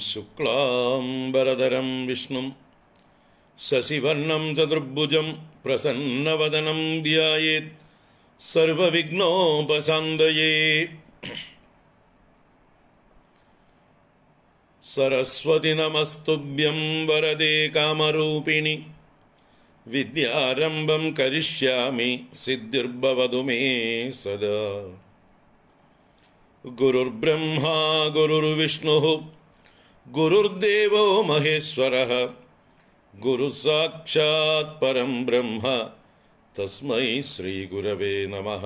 शुक्लाम्बरधरं विष्णुं शशिवर्णं चतुर्भुजं प्रसन्नवदनं ध्यायेत् सर्वविघ्नोपसन्दयेत् सरस्वति नमस्तुभ्यं वरदे कामरूपिणि विद्यारम्भं करिष्यामि सिद्धिर्भवतु मे सदा गुरुर्ब्रह्मा गुरुर्विष्णुः महेश्वर गुरु साक्षात् परम ब्रह्म तस्मै श्रीगुरवे नमः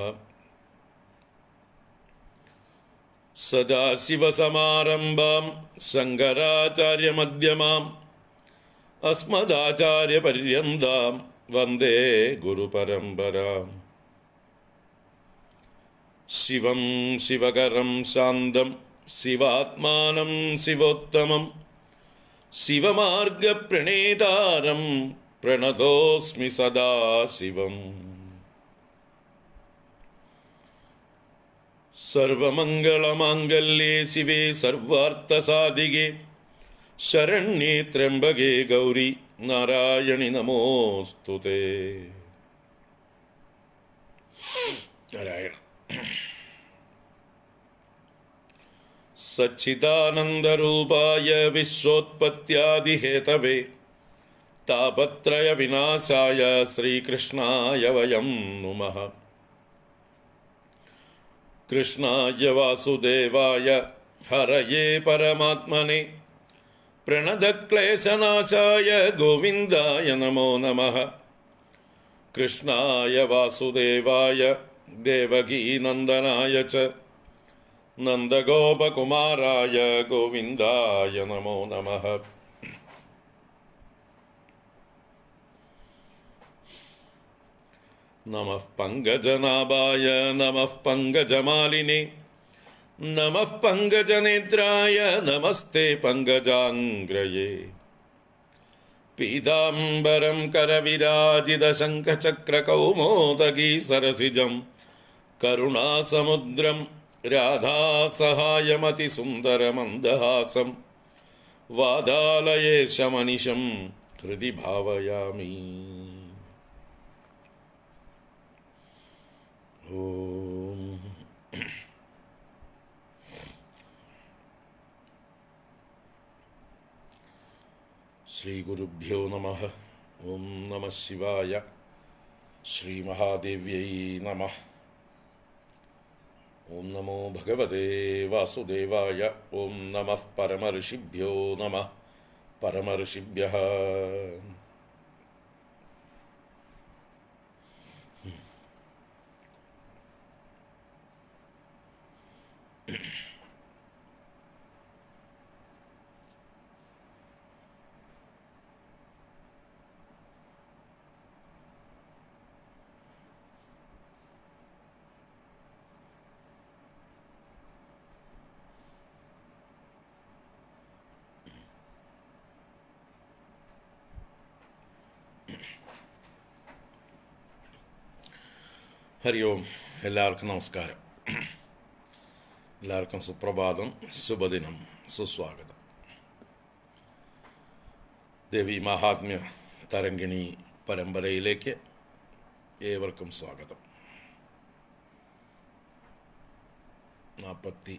सदाशिवसमारम्भां सङ्गराचार्यमध्यमाम् अस्मदाचार्यपर्यन्तां वंदे गुरुपरम्पराम् शिवं शिवकरं शांदम ശിവാത്മാനം ശിവോത്തമം ശിവമാർഗ പ്രണേതാരം പ്രണതോസ്മി സദാശിവം സർവമംഗളമാംഗല്യേ ശിവേ സർവാർത്ഥസാധികേ ശരണ്യേ ത്രംബകേ ഗൗരി നാരായണി നമോസ്തുതേ നാരായണ सच्चिदानन्दरूपाय विश्वोत्पत्यादिहेतवे तापत्रयविनाशाय श्रीकृष्णाय वयं नुमः कृष्णाय वासुदेवाय हरये परमात्मने प्रणदक्लेशनाशाय गोविन्दाय नमो नमः कृष्णाय वासुदेवाय देवकीनन्दनाय च नन्दगोपकुमाराय गोविन्दाय नमो नमः नमः पङ्गजनाभाय नमः पङ्गजमालिने नमः पङ्गजनेत्राय नमस्ते पङ्गजाङ्ग्रये पीताम्बरं करविराजितशङ्खचक्रकौमोदगी करुणा करुणासमुद्रम् राधासहायमतिसुन्दरमन्दहासं वादालये शमनिशं हृदि भावयामि ॐ श्रीगुरुभ्यो नमः ॐ नमः शिवाय श्रीमहादेव्यै नमः ॐ नमो भगवते वासुदेवाय ॐ नमः परमऋषिभ्यो नमः परमऋषिभ्यः ഹരി ഓം എല്ലാവർക്കും നമസ്കാരം എല്ലാവർക്കും സുപ്രഭാതം ശുഭദിനം സുസ്വാഗതം ദേവി മഹാത്മ്യ തരംഗിണി പരമ്പരയിലേക്ക് ഏവർക്കും സ്വാഗതം നാൽപ്പത്തി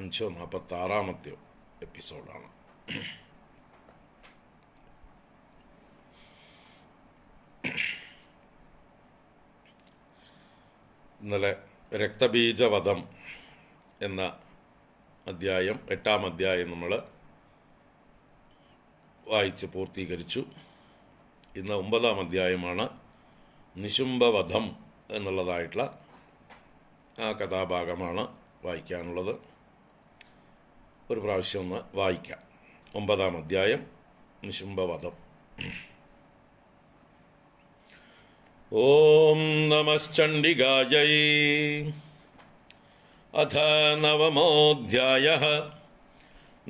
അഞ്ചോ നാൽപ്പത്താറാമത്തെയോ എപ്പിസോഡാണ് ഇന്നലെ രക്തബീജവധം എന്ന അധ്യായം എട്ടാം അധ്യായം നമ്മൾ വായിച്ച് പൂർത്തീകരിച്ചു ഇന്ന് ഒമ്പതാം അധ്യായമാണ് നിശുംഭവധം എന്നുള്ളതായിട്ടുള്ള ആ കഥാഭാഗമാണ് വായിക്കാനുള്ളത് ഒരു പ്രാവശ്യം ഒന്ന് വായിക്കാം ഒമ്പതാം അധ്യായം നിശുംഭവധം ॐ नमश्चण्डिगायै अथ नवमोऽध्यायः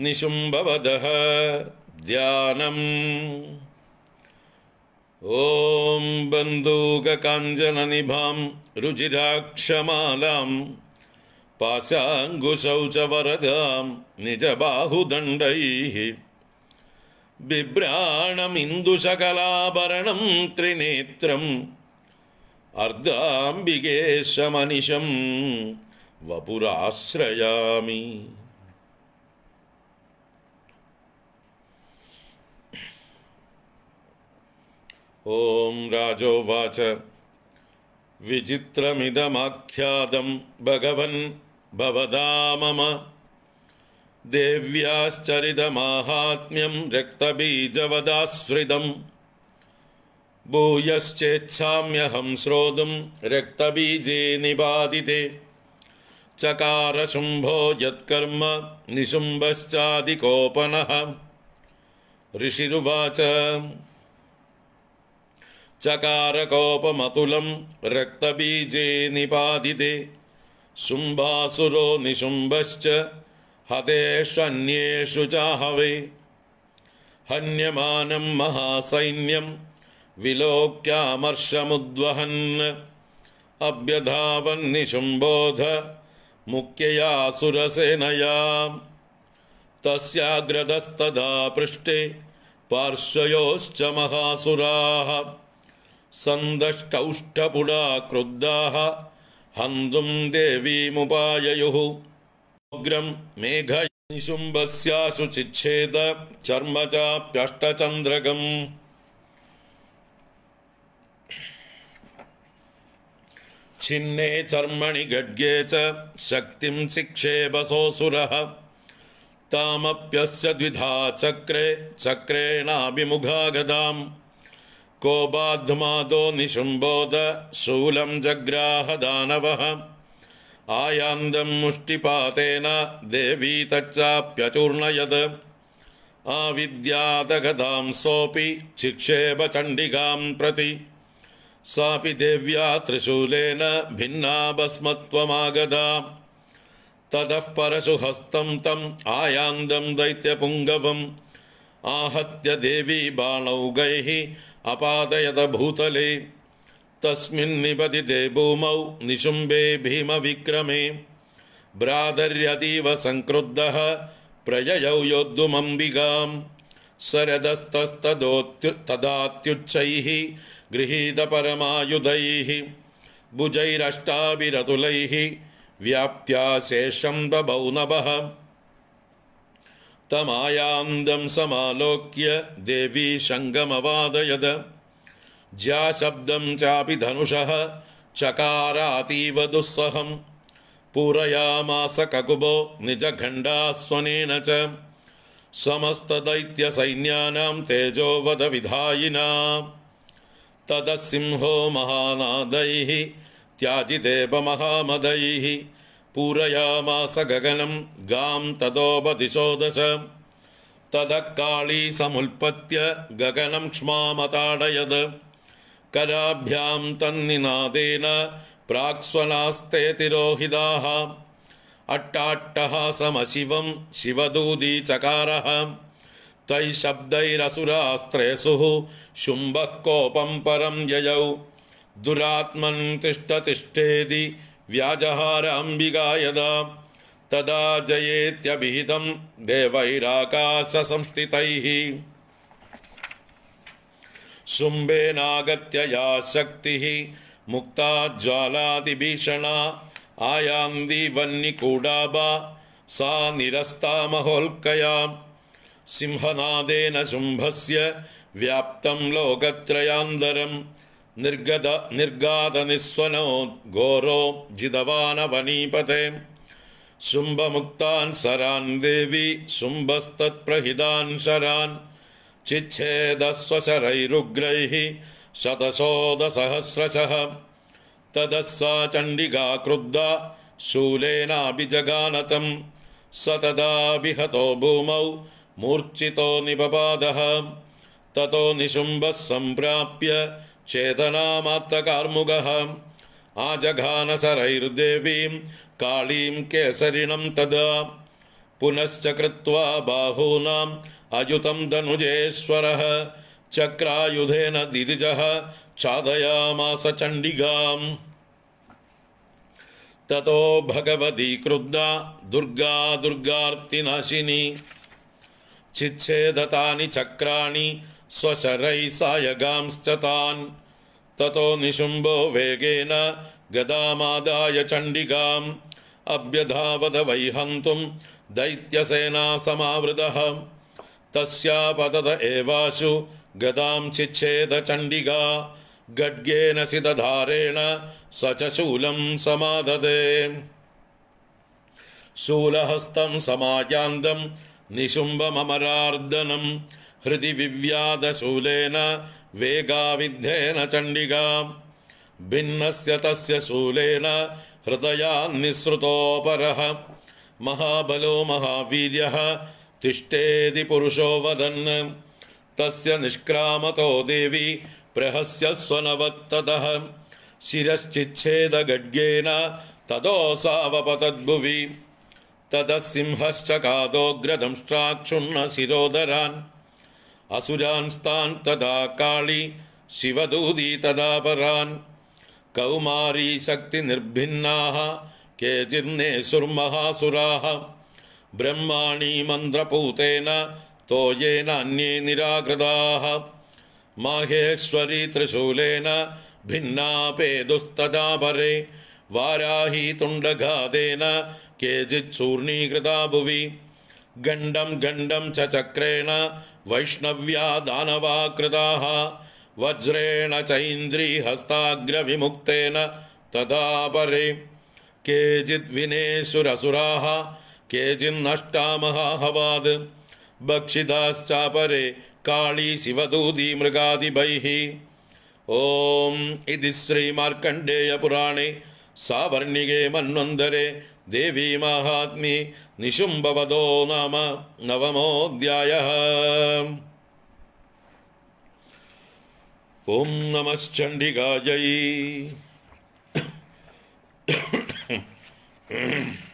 निशुम्भवदः ध्यानम् ॐ बन्धुककाञ्जननिभां रुचिराक्षमालां च वरदां निजबाहुदण्डैः बिभ्राणमिन्दुशकलाभरणं त्रिनेत्रम् अर्धाम्बिके समनिशं वपुराश्रयामि ॐ राजोवाच विचित्रमिदमाख्यातं भगवन् भवदा मम देव्याश्चरितमाहात्म्यं रक्तबीजवदाश्रितम् भूयश्चेच्छाम्यहं श्रोतुं रक्तबीजे निपादिते चकारशुम्भो यत्कर्म निशुम्भश्चादिकोपनः ऋषिरुवाच चकारकोपमतुलं रक्तबीजे निपादिते शुम्भासुरो निशुम्भश्च हतेष्वन्येषु चाहवे हन्यमानं महासैन्यम् विलोक्यामर्षमुद्वहन् अभ्यधावन्निशुम्बोध मुख्यया सुरसेनया तस्याग्रदस्तधा पृष्टे पार्श्वयोश्च महासुराः सन्दष्टौष्ठपुडा क्रुद्धाः हन्तुं देवीमुपाययुः मेघनिशुम्भस्याशुचिच्छेद चाप्यष्टचन्द्रकम् छिन्ने चर्मणि गड्गे च शक्तिं शिक्षेब सोऽसुरः तामप्यस्य द्विधा चक्रे चक्रेणाभिमुखागतां को बाध्मादो निशुम्बोद शूलं जग्राहदानवः आयान्दं मुष्टिपातेन देवी तच्चाप्यचूर्णयद् आविद्यातगदां सोऽपि शिक्षेब चण्डिकां प्रति सापि देव्या त्रिशूलेन भिन्ना भस्मत्वमागदा ततः परशुहस्तम् तम् आयान्दम् दैत्यपुङ्गवम् आहत्य देवी बाणौगैः अपादयत भूतले तस्मिन्निबदिते भूमौ निशुम्बे भीमविक्रमे भ्रातर्यतीव सङ्क्रुद्धः प्रययौ योद्धुमम्बिकाम् सरदस्तस्तदोत्युत्तदात्युच्चैः गृहीतपरमायुधैः भुजैरष्टाभिरतुलैः व्याप्त्या नभः तमायान्दं समालोक्य देवी शङ्गमवादयद ज्याशब्दं चापि धनुषः चकारातीव दुःसहं पूरयामास ककुबो निजखण्डास्वनेन च समस्तदैत्यसैन्यानां तेजोवधविधायिना तदसिंहो महानादैः त्याजिदेवमहामदैः पूरयामास गगनं गां तदोपधिषोदश काळी समुल्पत्य गगनं क्ष्मामताडयद् कराभ्यां तन्निनादेन प्राक्स्वनास्ते तिरोहिदाः अट्टाट्टः समशिवं शिवदूदी चकारः त्वयि शब्दैरसुरास्त्रेसुः शुम्भः कोपं परं ययौ दुरात्मन् तिष्ठतिष्ठेदि व्याजहार अम्बिगा यदा तदा जयेत्यभिहितं देवैराकाशसंस्थितैः शुम्भेनागत्य या शक्तिः मुक्ताज्ज्वालादिभीषणा आयान्दी वन्निकूडाबा सा महोल्कया सिंहनादेन शुम्भस्य लोकत्रयान्तरं निर्गद निर्गादनिःस्वनो घोरो जिदवानवनीपते शुम्भमुक्तान् सरान् देवी शुम्भस्तत्प्रहितान् शरान् चिच्छेदस्वशरैरुग्रैः शतशोदसहस्रशः तदस्सा चण्डिका क्रुद्धा शूलेनाभिजगानतं स तदाभिहतो भूमौ मूर्चितो निपपादः ततो निशुम्भः सम्प्राप्य आजगान आजघानसरैर्देवीं कालीं केसरिणं तदा पुनश्च कृत्वा बाहूनाम् अयुतं धनुजेश्वरः चक्रायुधेन गिरिजः छादयामास चण्डिगा ततो भगवती कृद्धा दुर्गा दुर्गार्तिनाशिनी चिच्छेदतानि चक्राणि स्वशरैः सायगांश्च तान् ततो निशुम्भो वेगेन गदामादाय चण्डिगाम् अभ्यधावद वैहन्तुं समावृतः तस्यापतत एवाशु गदां चिच्छेदचण्डिका गड्गेन सिदधारेण स च शूलं समाददे शूलहस्तं समायान्दं निशुम्बममरार्दनं हृदि विव्यादशूलेन वेगाविद्धेन चण्डिका भिन्नस्य तस्य शूलेन हृदया महाबलो महावीर्यः तिष्ठेति पुरुषो वदन् तस्य निष्क्रामतो देवी प्रहस्य प्रहस्यस्वनवत्तदः शिरश्चिच्छेदगड्गेन तदोऽसावपतद्भुवि तदसिंहश्च कादोग्रदंष्ट्राक्षुण्णशिरोदरान् असुरांस्तान् तदा काळी शिवदूदी तदापरान् कौमारीशक्तिनिर्भिन्नाः केचिर्णे सुर्महासुराः ब्रह्माणि मन्द्रपूतेन येन अन्ये निराकृताः माहेश्वरी त्रिशूलेन वाराही वाराहीतुण्डघातेन केचिच्चूर्णीकृता भुवि गण्डं गण्डं च चक्रेण वैष्णव्या दानवा कृताः वज्रेण चैन्द्रीहस्ताग्रविमुक्तेन तदा परे केचिद्विनेशुरसुराः केचिन्नष्टामहाहवाद् काली शिवदूती मृगादिभैः ॐ इति श्रीमार्कण्डेयपुराणे सावर्णिगे देवी देवीमाहात्म्ये निशुम्भवदो नाम नवमोऽध्यायः ॐ Mm-hmm.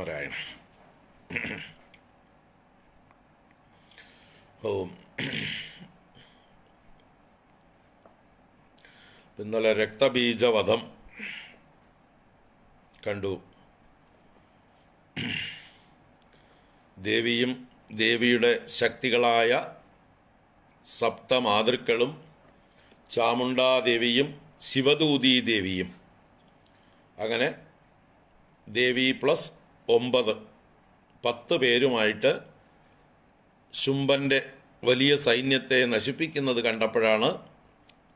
നാരായണ ഓം ഇന്നലെ രക്തബീജവധം കണ്ടു ദേവിയും ദേവിയുടെ ശക്തികളായ സപ്തമാതൃക്കളും ചാമുണ്ടാദേവിയും ശിവദൂതീ ദേവിയും അങ്ങനെ ദേവി പ്ലസ് ഒമ്പത് പത്ത് പേരുമായിട്ട് ശുംഭന്റെ വലിയ സൈന്യത്തെ നശിപ്പിക്കുന്നത് കണ്ടപ്പോഴാണ്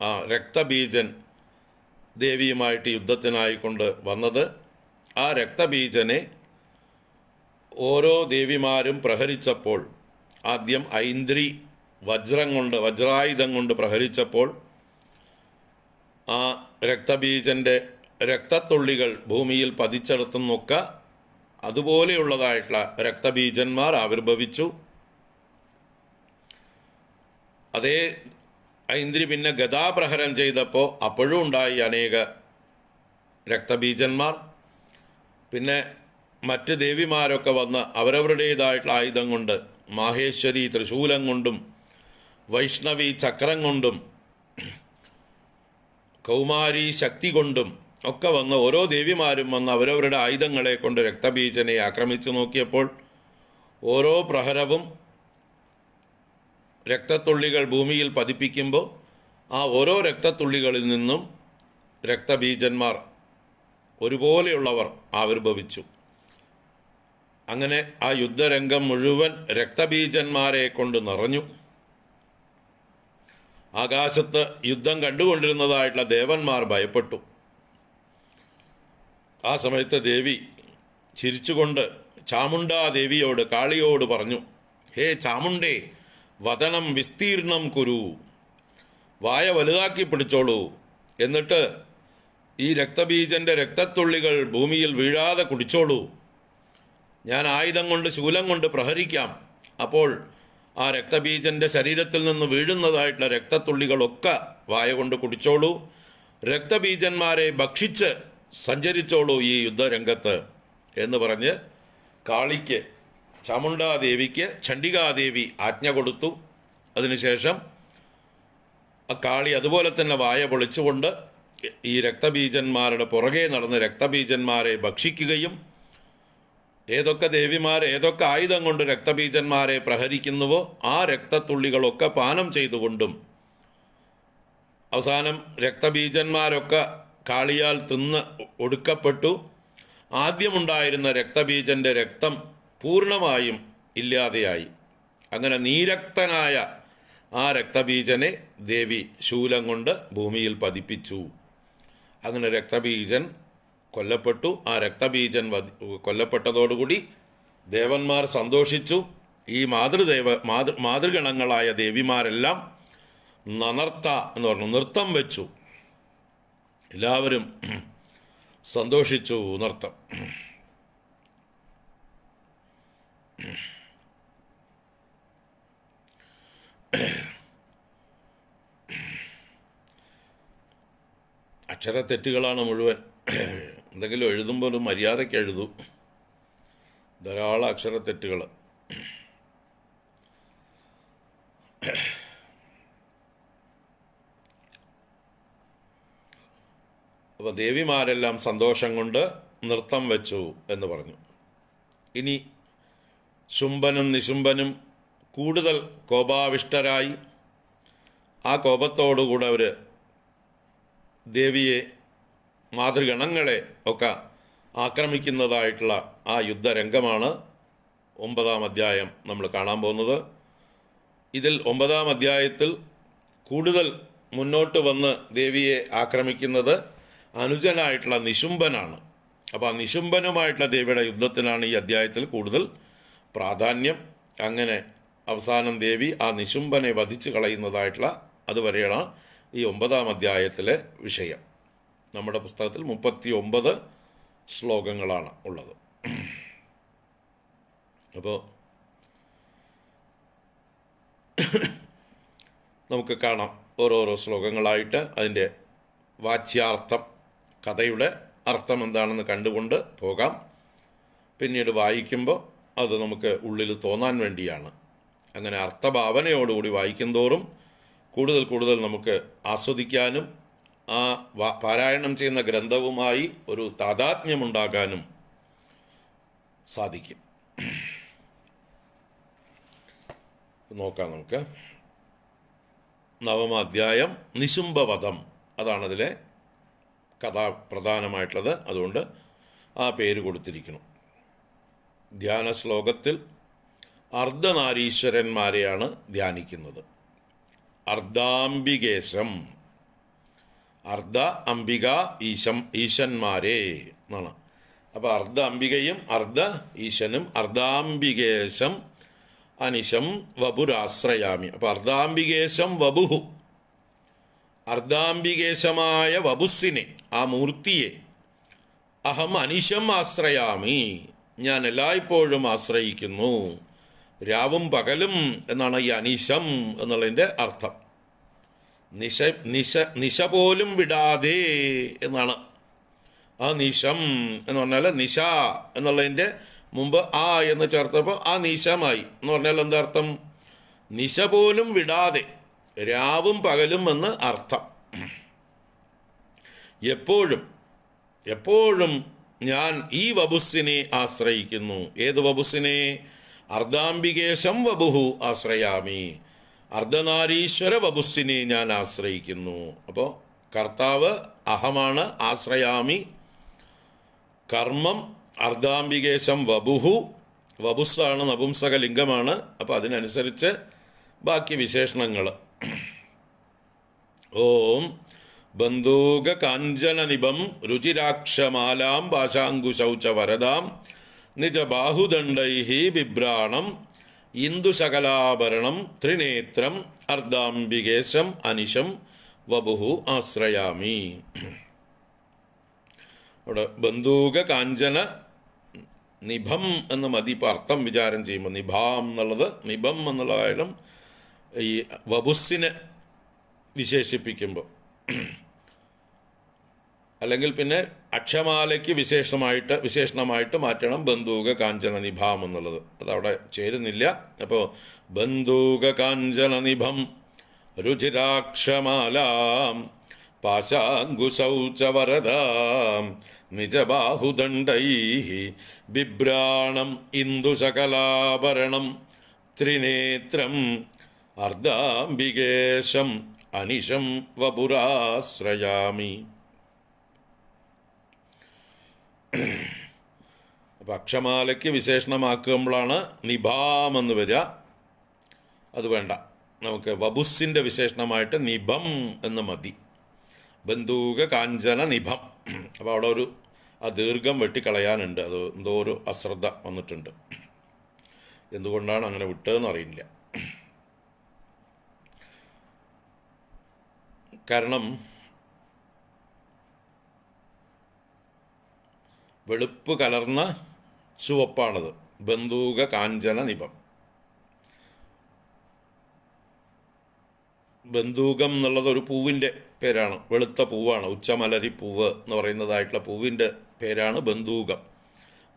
ആ രക്തബീജൻ ദേവിയുമായിട്ട് യുദ്ധത്തിനായിക്കൊണ്ട് വന്നത് ആ രക്തബീജനെ ഓരോ ദേവിമാരും പ്രഹരിച്ചപ്പോൾ ആദ്യം ഐന്ദ്രി വജ്രം കൊണ്ട് വജ്രായുധം കൊണ്ട് പ്രഹരിച്ചപ്പോൾ ആ രക്തബീജൻ്റെ രക്തത്തുള്ളികൾ ഭൂമിയിൽ പതിച്ചെടുത്തുന്നൊക്കെ അതുപോലെയുള്ളതായിട്ടുള്ള രക്തബീജന്മാർ ആവിർഭവിച്ചു അതേ ഐന്ദ്രി പിന്നെ ഗതാപ്രഹരം ചെയ്തപ്പോൾ അപ്പോഴും ഉണ്ടായി അനേക രക്തബീജന്മാർ പിന്നെ മറ്റ് ദേവിമാരൊക്കെ വന്ന് അവരവരുടേതായിട്ടുള്ള ആയുധം കൊണ്ട് മാഹേശ്വരി തൃശൂലം കൊണ്ടും വൈഷ്ണവി ചക്രം കൊണ്ടും കൗമാരി ശക്തി കൊണ്ടും ഒക്കെ വന്ന് ഓരോ ദേവിമാരും വന്ന് അവരവരുടെ ആയുധങ്ങളെ കൊണ്ട് രക്തബീജനെ ആക്രമിച്ചു നോക്കിയപ്പോൾ ഓരോ പ്രഹരവും രക്തത്തുള്ളികൾ ഭൂമിയിൽ പതിപ്പിക്കുമ്പോൾ ആ ഓരോ രക്തത്തുള്ളികളിൽ നിന്നും രക്തബീജന്മാർ ഒരുപോലെയുള്ളവർ ആവിർഭവിച്ചു അങ്ങനെ ആ യുദ്ധരംഗം മുഴുവൻ രക്തബീജന്മാരെ കൊണ്ട് നിറഞ്ഞു ആകാശത്ത് യുദ്ധം കണ്ടുകൊണ്ടിരുന്നതായിട്ടുള്ള ദേവന്മാർ ഭയപ്പെട്ടു ആ സമയത്ത് ദേവി ചിരിച്ചുകൊണ്ട് ദേവിയോട് കാളിയോട് പറഞ്ഞു ഹേ ചാമുണ്ടേ വതനം വിസ്തീർണം കുരു വായ വലുതാക്കി പിടിച്ചോളൂ എന്നിട്ട് ഈ രക്തബീജൻ്റെ രക്തത്തുള്ളികൾ ഭൂമിയിൽ വീഴാതെ കുടിച്ചോളൂ ഞാൻ ആയുധം കൊണ്ട് ശൂലം കൊണ്ട് പ്രഹരിക്കാം അപ്പോൾ ആ രക്തബീജൻ്റെ ശരീരത്തിൽ നിന്ന് വീഴുന്നതായിട്ടുള്ള രക്തത്തുള്ളികളൊക്കെ വായ കൊണ്ട് കുടിച്ചോളൂ രക്തബീജന്മാരെ ഭക്ഷിച്ച് സഞ്ചരിച്ചോളൂ ഈ യുദ്ധരംഗത്ത് എന്ന് പറഞ്ഞ് കാളിക്ക് ചാമുണ്ടാദേവിക്ക് ചണ്ഡികാദേവി ആജ്ഞ കൊടുത്തു അതിനുശേഷം ആ കാളി അതുപോലെ തന്നെ വായ പൊളിച്ചുകൊണ്ട് ഈ രക്തബീജന്മാരുടെ പുറകെ നടന്ന് രക്തബീജന്മാരെ ഭക്ഷിക്കുകയും ഏതൊക്കെ ദേവിമാർ ഏതൊക്കെ ആയുധം കൊണ്ട് രക്തബീജന്മാരെ പ്രഹരിക്കുന്നുവോ ആ രക്തത്തുള്ളികളൊക്കെ പാനം ചെയ്തുകൊണ്ടും അവസാനം രക്തബീജന്മാരൊക്കെ കാളിയാൽ തിന്ന് ഒടുക്കപ്പെട്ടു ആദ്യമുണ്ടായിരുന്ന രക്തബീജന്റെ രക്തം പൂർണ്ണമായും ഇല്ലാതെയായി അങ്ങനെ നീരക്തനായ ആ രക്തബീജനെ ദേവി ശൂലം കൊണ്ട് ഭൂമിയിൽ പതിപ്പിച്ചു അങ്ങനെ രക്തബീജൻ കൊല്ലപ്പെട്ടു ആ രക്തബീജൻ കൊല്ലപ്പെട്ടതോടുകൂടി ദേവന്മാർ സന്തോഷിച്ചു ഈ മാതൃദേവ മാതൃ മാതൃഗണങ്ങളായ ദേവിമാരെല്ലാം നനർത്ത എന്ന് പറഞ്ഞു നൃത്തം വെച്ചു എല്ലാവരും സന്തോഷിച്ചു നർത്തം തെറ്റുകളാണ് മുഴുവൻ എന്തെങ്കിലും എഴുതുമ്പോൾ ഒരു മര്യാദയ്ക്ക് എഴുതൂ ധാരാളം അക്ഷര അക്ഷരത്തെറ്റുകൾ അപ്പോൾ ദേവിമാരെല്ലാം സന്തോഷം കൊണ്ട് നൃത്തം വെച്ചു എന്ന് പറഞ്ഞു ഇനി ശുംഭനും നിശുംഭനും കൂടുതൽ കോപാവിഷ്ടരായി ആ കോപത്തോടുകൂടെ അവർ ദേവിയെ മാതൃഗണങ്ങളെ ഒക്കെ ആക്രമിക്കുന്നതായിട്ടുള്ള ആ യുദ്ധരംഗമാണ് ഒമ്പതാം അധ്യായം നമ്മൾ കാണാൻ പോകുന്നത് ഇതിൽ ഒമ്പതാം അധ്യായത്തിൽ കൂടുതൽ മുന്നോട്ട് വന്ന് ദേവിയെ ആക്രമിക്കുന്നത് അനുജനായിട്ടുള്ള നിശുംബനാണ് അപ്പോൾ ആ നിശുംബനുമായിട്ടുള്ള ദേവിയുടെ യുദ്ധത്തിനാണ് ഈ അധ്യായത്തിൽ കൂടുതൽ പ്രാധാന്യം അങ്ങനെ അവസാനം ദേവി ആ നിശുംബനെ വധിച്ചു കളയുന്നതായിട്ടുള്ള അതുവരെയാണ് ഈ ഒമ്പതാം അധ്യായത്തിലെ വിഷയം നമ്മുടെ പുസ്തകത്തിൽ മുപ്പത്തി ഒമ്പത് ശ്ലോകങ്ങളാണ് ഉള്ളത് അപ്പോൾ നമുക്ക് കാണാം ഓരോരോ ശ്ലോകങ്ങളായിട്ട് അതിൻ്റെ വാച്യാർത്ഥം കഥയുടെ അർത്ഥം എന്താണെന്ന് കണ്ടുകൊണ്ട് പോകാം പിന്നീട് വായിക്കുമ്പോൾ അത് നമുക്ക് ഉള്ളിൽ തോന്നാൻ വേണ്ടിയാണ് അങ്ങനെ അർത്ഥഭാവനയോടുകൂടി തോറും കൂടുതൽ കൂടുതൽ നമുക്ക് ആസ്വദിക്കാനും ആ പാരായണം ചെയ്യുന്ന ഗ്രന്ഥവുമായി ഒരു താതാത്മ്യമുണ്ടാകാനും സാധിക്കും നോക്കാം നമുക്ക് നവമാധ്യായം നിശുംഭവധം അതാണതിലെ കഥ പ്രധാനമായിട്ടുള്ളത് അതുകൊണ്ട് ആ പേര് കൊടുത്തിരിക്കണം ധ്യാന ശ്ലോകത്തിൽ അർദ്ധനാരീശ്വരന്മാരെയാണ് ധ്യാനിക്കുന്നത് അർദ്ധാംബികേശം അർദ്ധ അംബിക ഈശം ഈശന്മാരെ എന്നാണ് അപ്പോൾ അർദ്ധ അംബികയും അർദ്ധ ഈശനും അർദ്ധാംബികേശം അനിശം വപുരാശ്രയാമി അപ്പോൾ അർദ്ധാംബികേശം വപുഹു അർദ്ധാംബികേശമായ വപുസ്സിനെ ആ മൂർത്തിയെ അഹം അനിശം ആശ്രയാമി ഞാൻ എല്ലായ്പ്പോഴും ആശ്രയിക്കുന്നു രാവും പകലും എന്നാണ് ഈ അനിശം എന്നുള്ളതിൻ്റെ അർത്ഥം നിശ നിശ നിശ പോലും വിടാതെ എന്നാണ് ആ നിശം എന്ന് പറഞ്ഞാൽ നിശ എന്നുള്ളതിൻ്റെ മുമ്പ് ആ എന്ന് ചേർത്തപ്പോൾ ആ നിശമായി എന്ന് പറഞ്ഞാൽ എന്താ അർത്ഥം നിശ പോലും വിടാതെ രാവും പകലും എന്ന് അർത്ഥം എപ്പോഴും എപ്പോഴും ഞാൻ ഈ വബുസ്സിനെ ആശ്രയിക്കുന്നു ഏത് വബുസ്സിനെ അർദ്ധാംബികേശം വബുഹു ആശ്രയാമി അർദ്ധനാരീശ്വര വബുസ്സിനെ ഞാൻ ആശ്രയിക്കുന്നു അപ്പോൾ കർത്താവ് അഹമാണ് ആശ്രയാമി കർമ്മം അർദ്ധാംബികേശം വബുഹു വബുസ്സാണ് നപുംസകലിംഗമാണ് അപ്പോൾ അതിനനുസരിച്ച് ബാക്കി വിശേഷണങ്ങൾ ഓം ബന്ധൂക നിപം രുചിരാക്ഷമാലാം പാശാങ്കുശൗ വരദാം നിജ ബാഹുദണ്ഡൈ ബിഭ്രാണം ഇന്ദുശകലാഭരണം ത്രിനേത്രം അർദ്ധാംബികേശം അനിശം വപുഹു ആശ്രയാമി അവിടെ ബന്ധൂക കാഞ്ചന നിഭം എന്ന മതിപ്പ് അർത്ഥം വിചാരം ചെയ്യുമ്പോൾ നിഭാം എന്നുള്ളത് നിഭം എന്നുള്ളതായാലും ഈ വബുസിനെ വിശേഷിപ്പിക്കുമ്പോൾ അല്ലെങ്കിൽ പിന്നെ അക്ഷമാലയ്ക്ക് വിശേഷമായിട്ട് വിശേഷണമായിട്ട് മാറ്റണം ബന്ധൂക കാഞ്ചന നിഭാം എന്നുള്ളത് അതവിടെ ചേരുന്നില്ല അപ്പോൾ ബന്ധൂക കാഞ്ചന നിഭം രുചിരാക്ഷമാലാം പാശാങ്കുശൗചവരദാം നിജബാഹുദണ്ഡൈ ബിഭ്രാണം ഇന്ദുശകലാഭരണം ത്രിനേത്രം അർദ്ധാംബികേശം അനിശം വപുരാശ്രയാമി അപ്പം അക്ഷമാലയ്ക്ക് വിശേഷണമാക്കുമ്പോഴാണ് നിഭാം എന്ന് വരിക അത് വേണ്ട നമുക്ക് വബുസിൻ്റെ വിശേഷണമായിട്ട് നിഭം എന്ന് മതി ബന്ധൂക കാഞ്ചന നിഭം അപ്പോൾ അവിടെ ഒരു ആ ദീർഘം വെട്ടിക്കളയാനുണ്ട് അത് എന്തോ ഒരു അശ്രദ്ധ വന്നിട്ടുണ്ട് എന്തുകൊണ്ടാണ് അങ്ങനെ വിട്ടതെന്ന് അറിയില്ല കാരണം വെളുപ്പ് കലർന്ന ചുവപ്പാണത് ബന്ധൂക കാഞ്ചന നിപം ബന്ധൂകം എന്നുള്ളത് ഒരു പൂവിൻ്റെ പേരാണ് വെളുത്ത പൂവാണ് ഉച്ചമലരി പൂവ് എന്ന് പറയുന്നതായിട്ടുള്ള പൂവിൻ്റെ പേരാണ് ബന്ധൂകം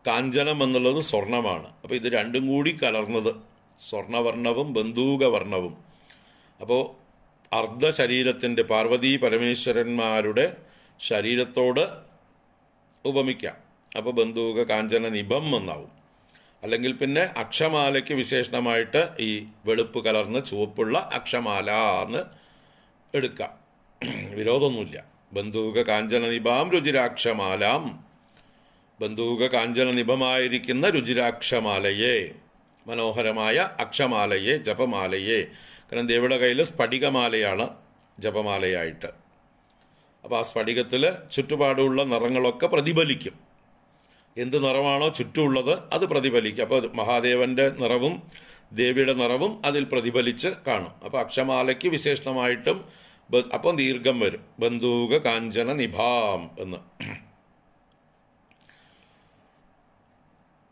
കാഞ്ചനം എന്നുള്ളത് സ്വർണമാണ് അപ്പോൾ ഇത് രണ്ടും കൂടി കലർന്നത് സ്വർണവർണ്ണവും ബന്ധൂകവർണ്ണവും അപ്പോൾ അർദ്ധശരീരത്തിൻ്റെ പാർവതീ പരമേശ്വരന്മാരുടെ ശരീരത്തോട് ഉപമിക്കാം അപ്പോൾ ബന്ധുക കാഞ്ചന നിബം എന്നാവും അല്ലെങ്കിൽ പിന്നെ അക്ഷമാലയ്ക്ക് വിശേഷണമായിട്ട് ഈ വെളുപ്പ് കലർന്ന് ചുവപ്പുള്ള അക്ഷമാല എന്ന് എടുക്കാം വിരോധമൊന്നുമില്ല ബന്ധുക കാഞ്ചന നിബാം രുചിരാക്ഷമാലാം ബന്ധുക കാഞ്ചന നിഭമായിരിക്കുന്ന രുചിരാക്ഷമാലയെ മനോഹരമായ അക്ഷമാലയെ ജപമാലയെ കാരണം ദേവിയുടെ കയ്യിൽ സ്ഫടികമാലയാണ് ജപമാലയായിട്ട് അപ്പോൾ ആ സ്ഫടികത്തിൽ ചുറ്റുപാടുമുള്ള നിറങ്ങളൊക്കെ പ്രതിഫലിക്കും എന്ത് നിറമാണോ ചുറ്റുമുള്ളത് അത് പ്രതിഫലിക്കും അപ്പോൾ മഹാദേവൻ്റെ നിറവും ദേവിയുടെ നിറവും അതിൽ പ്രതിഫലിച്ച് കാണും അപ്പോൾ അക്ഷമാലയ്ക്ക് വിശേഷമായിട്ടും അപ്പം ദീർഘം വരും ബന്ധൂക കാഞ്ചന നിഭാം എന്ന്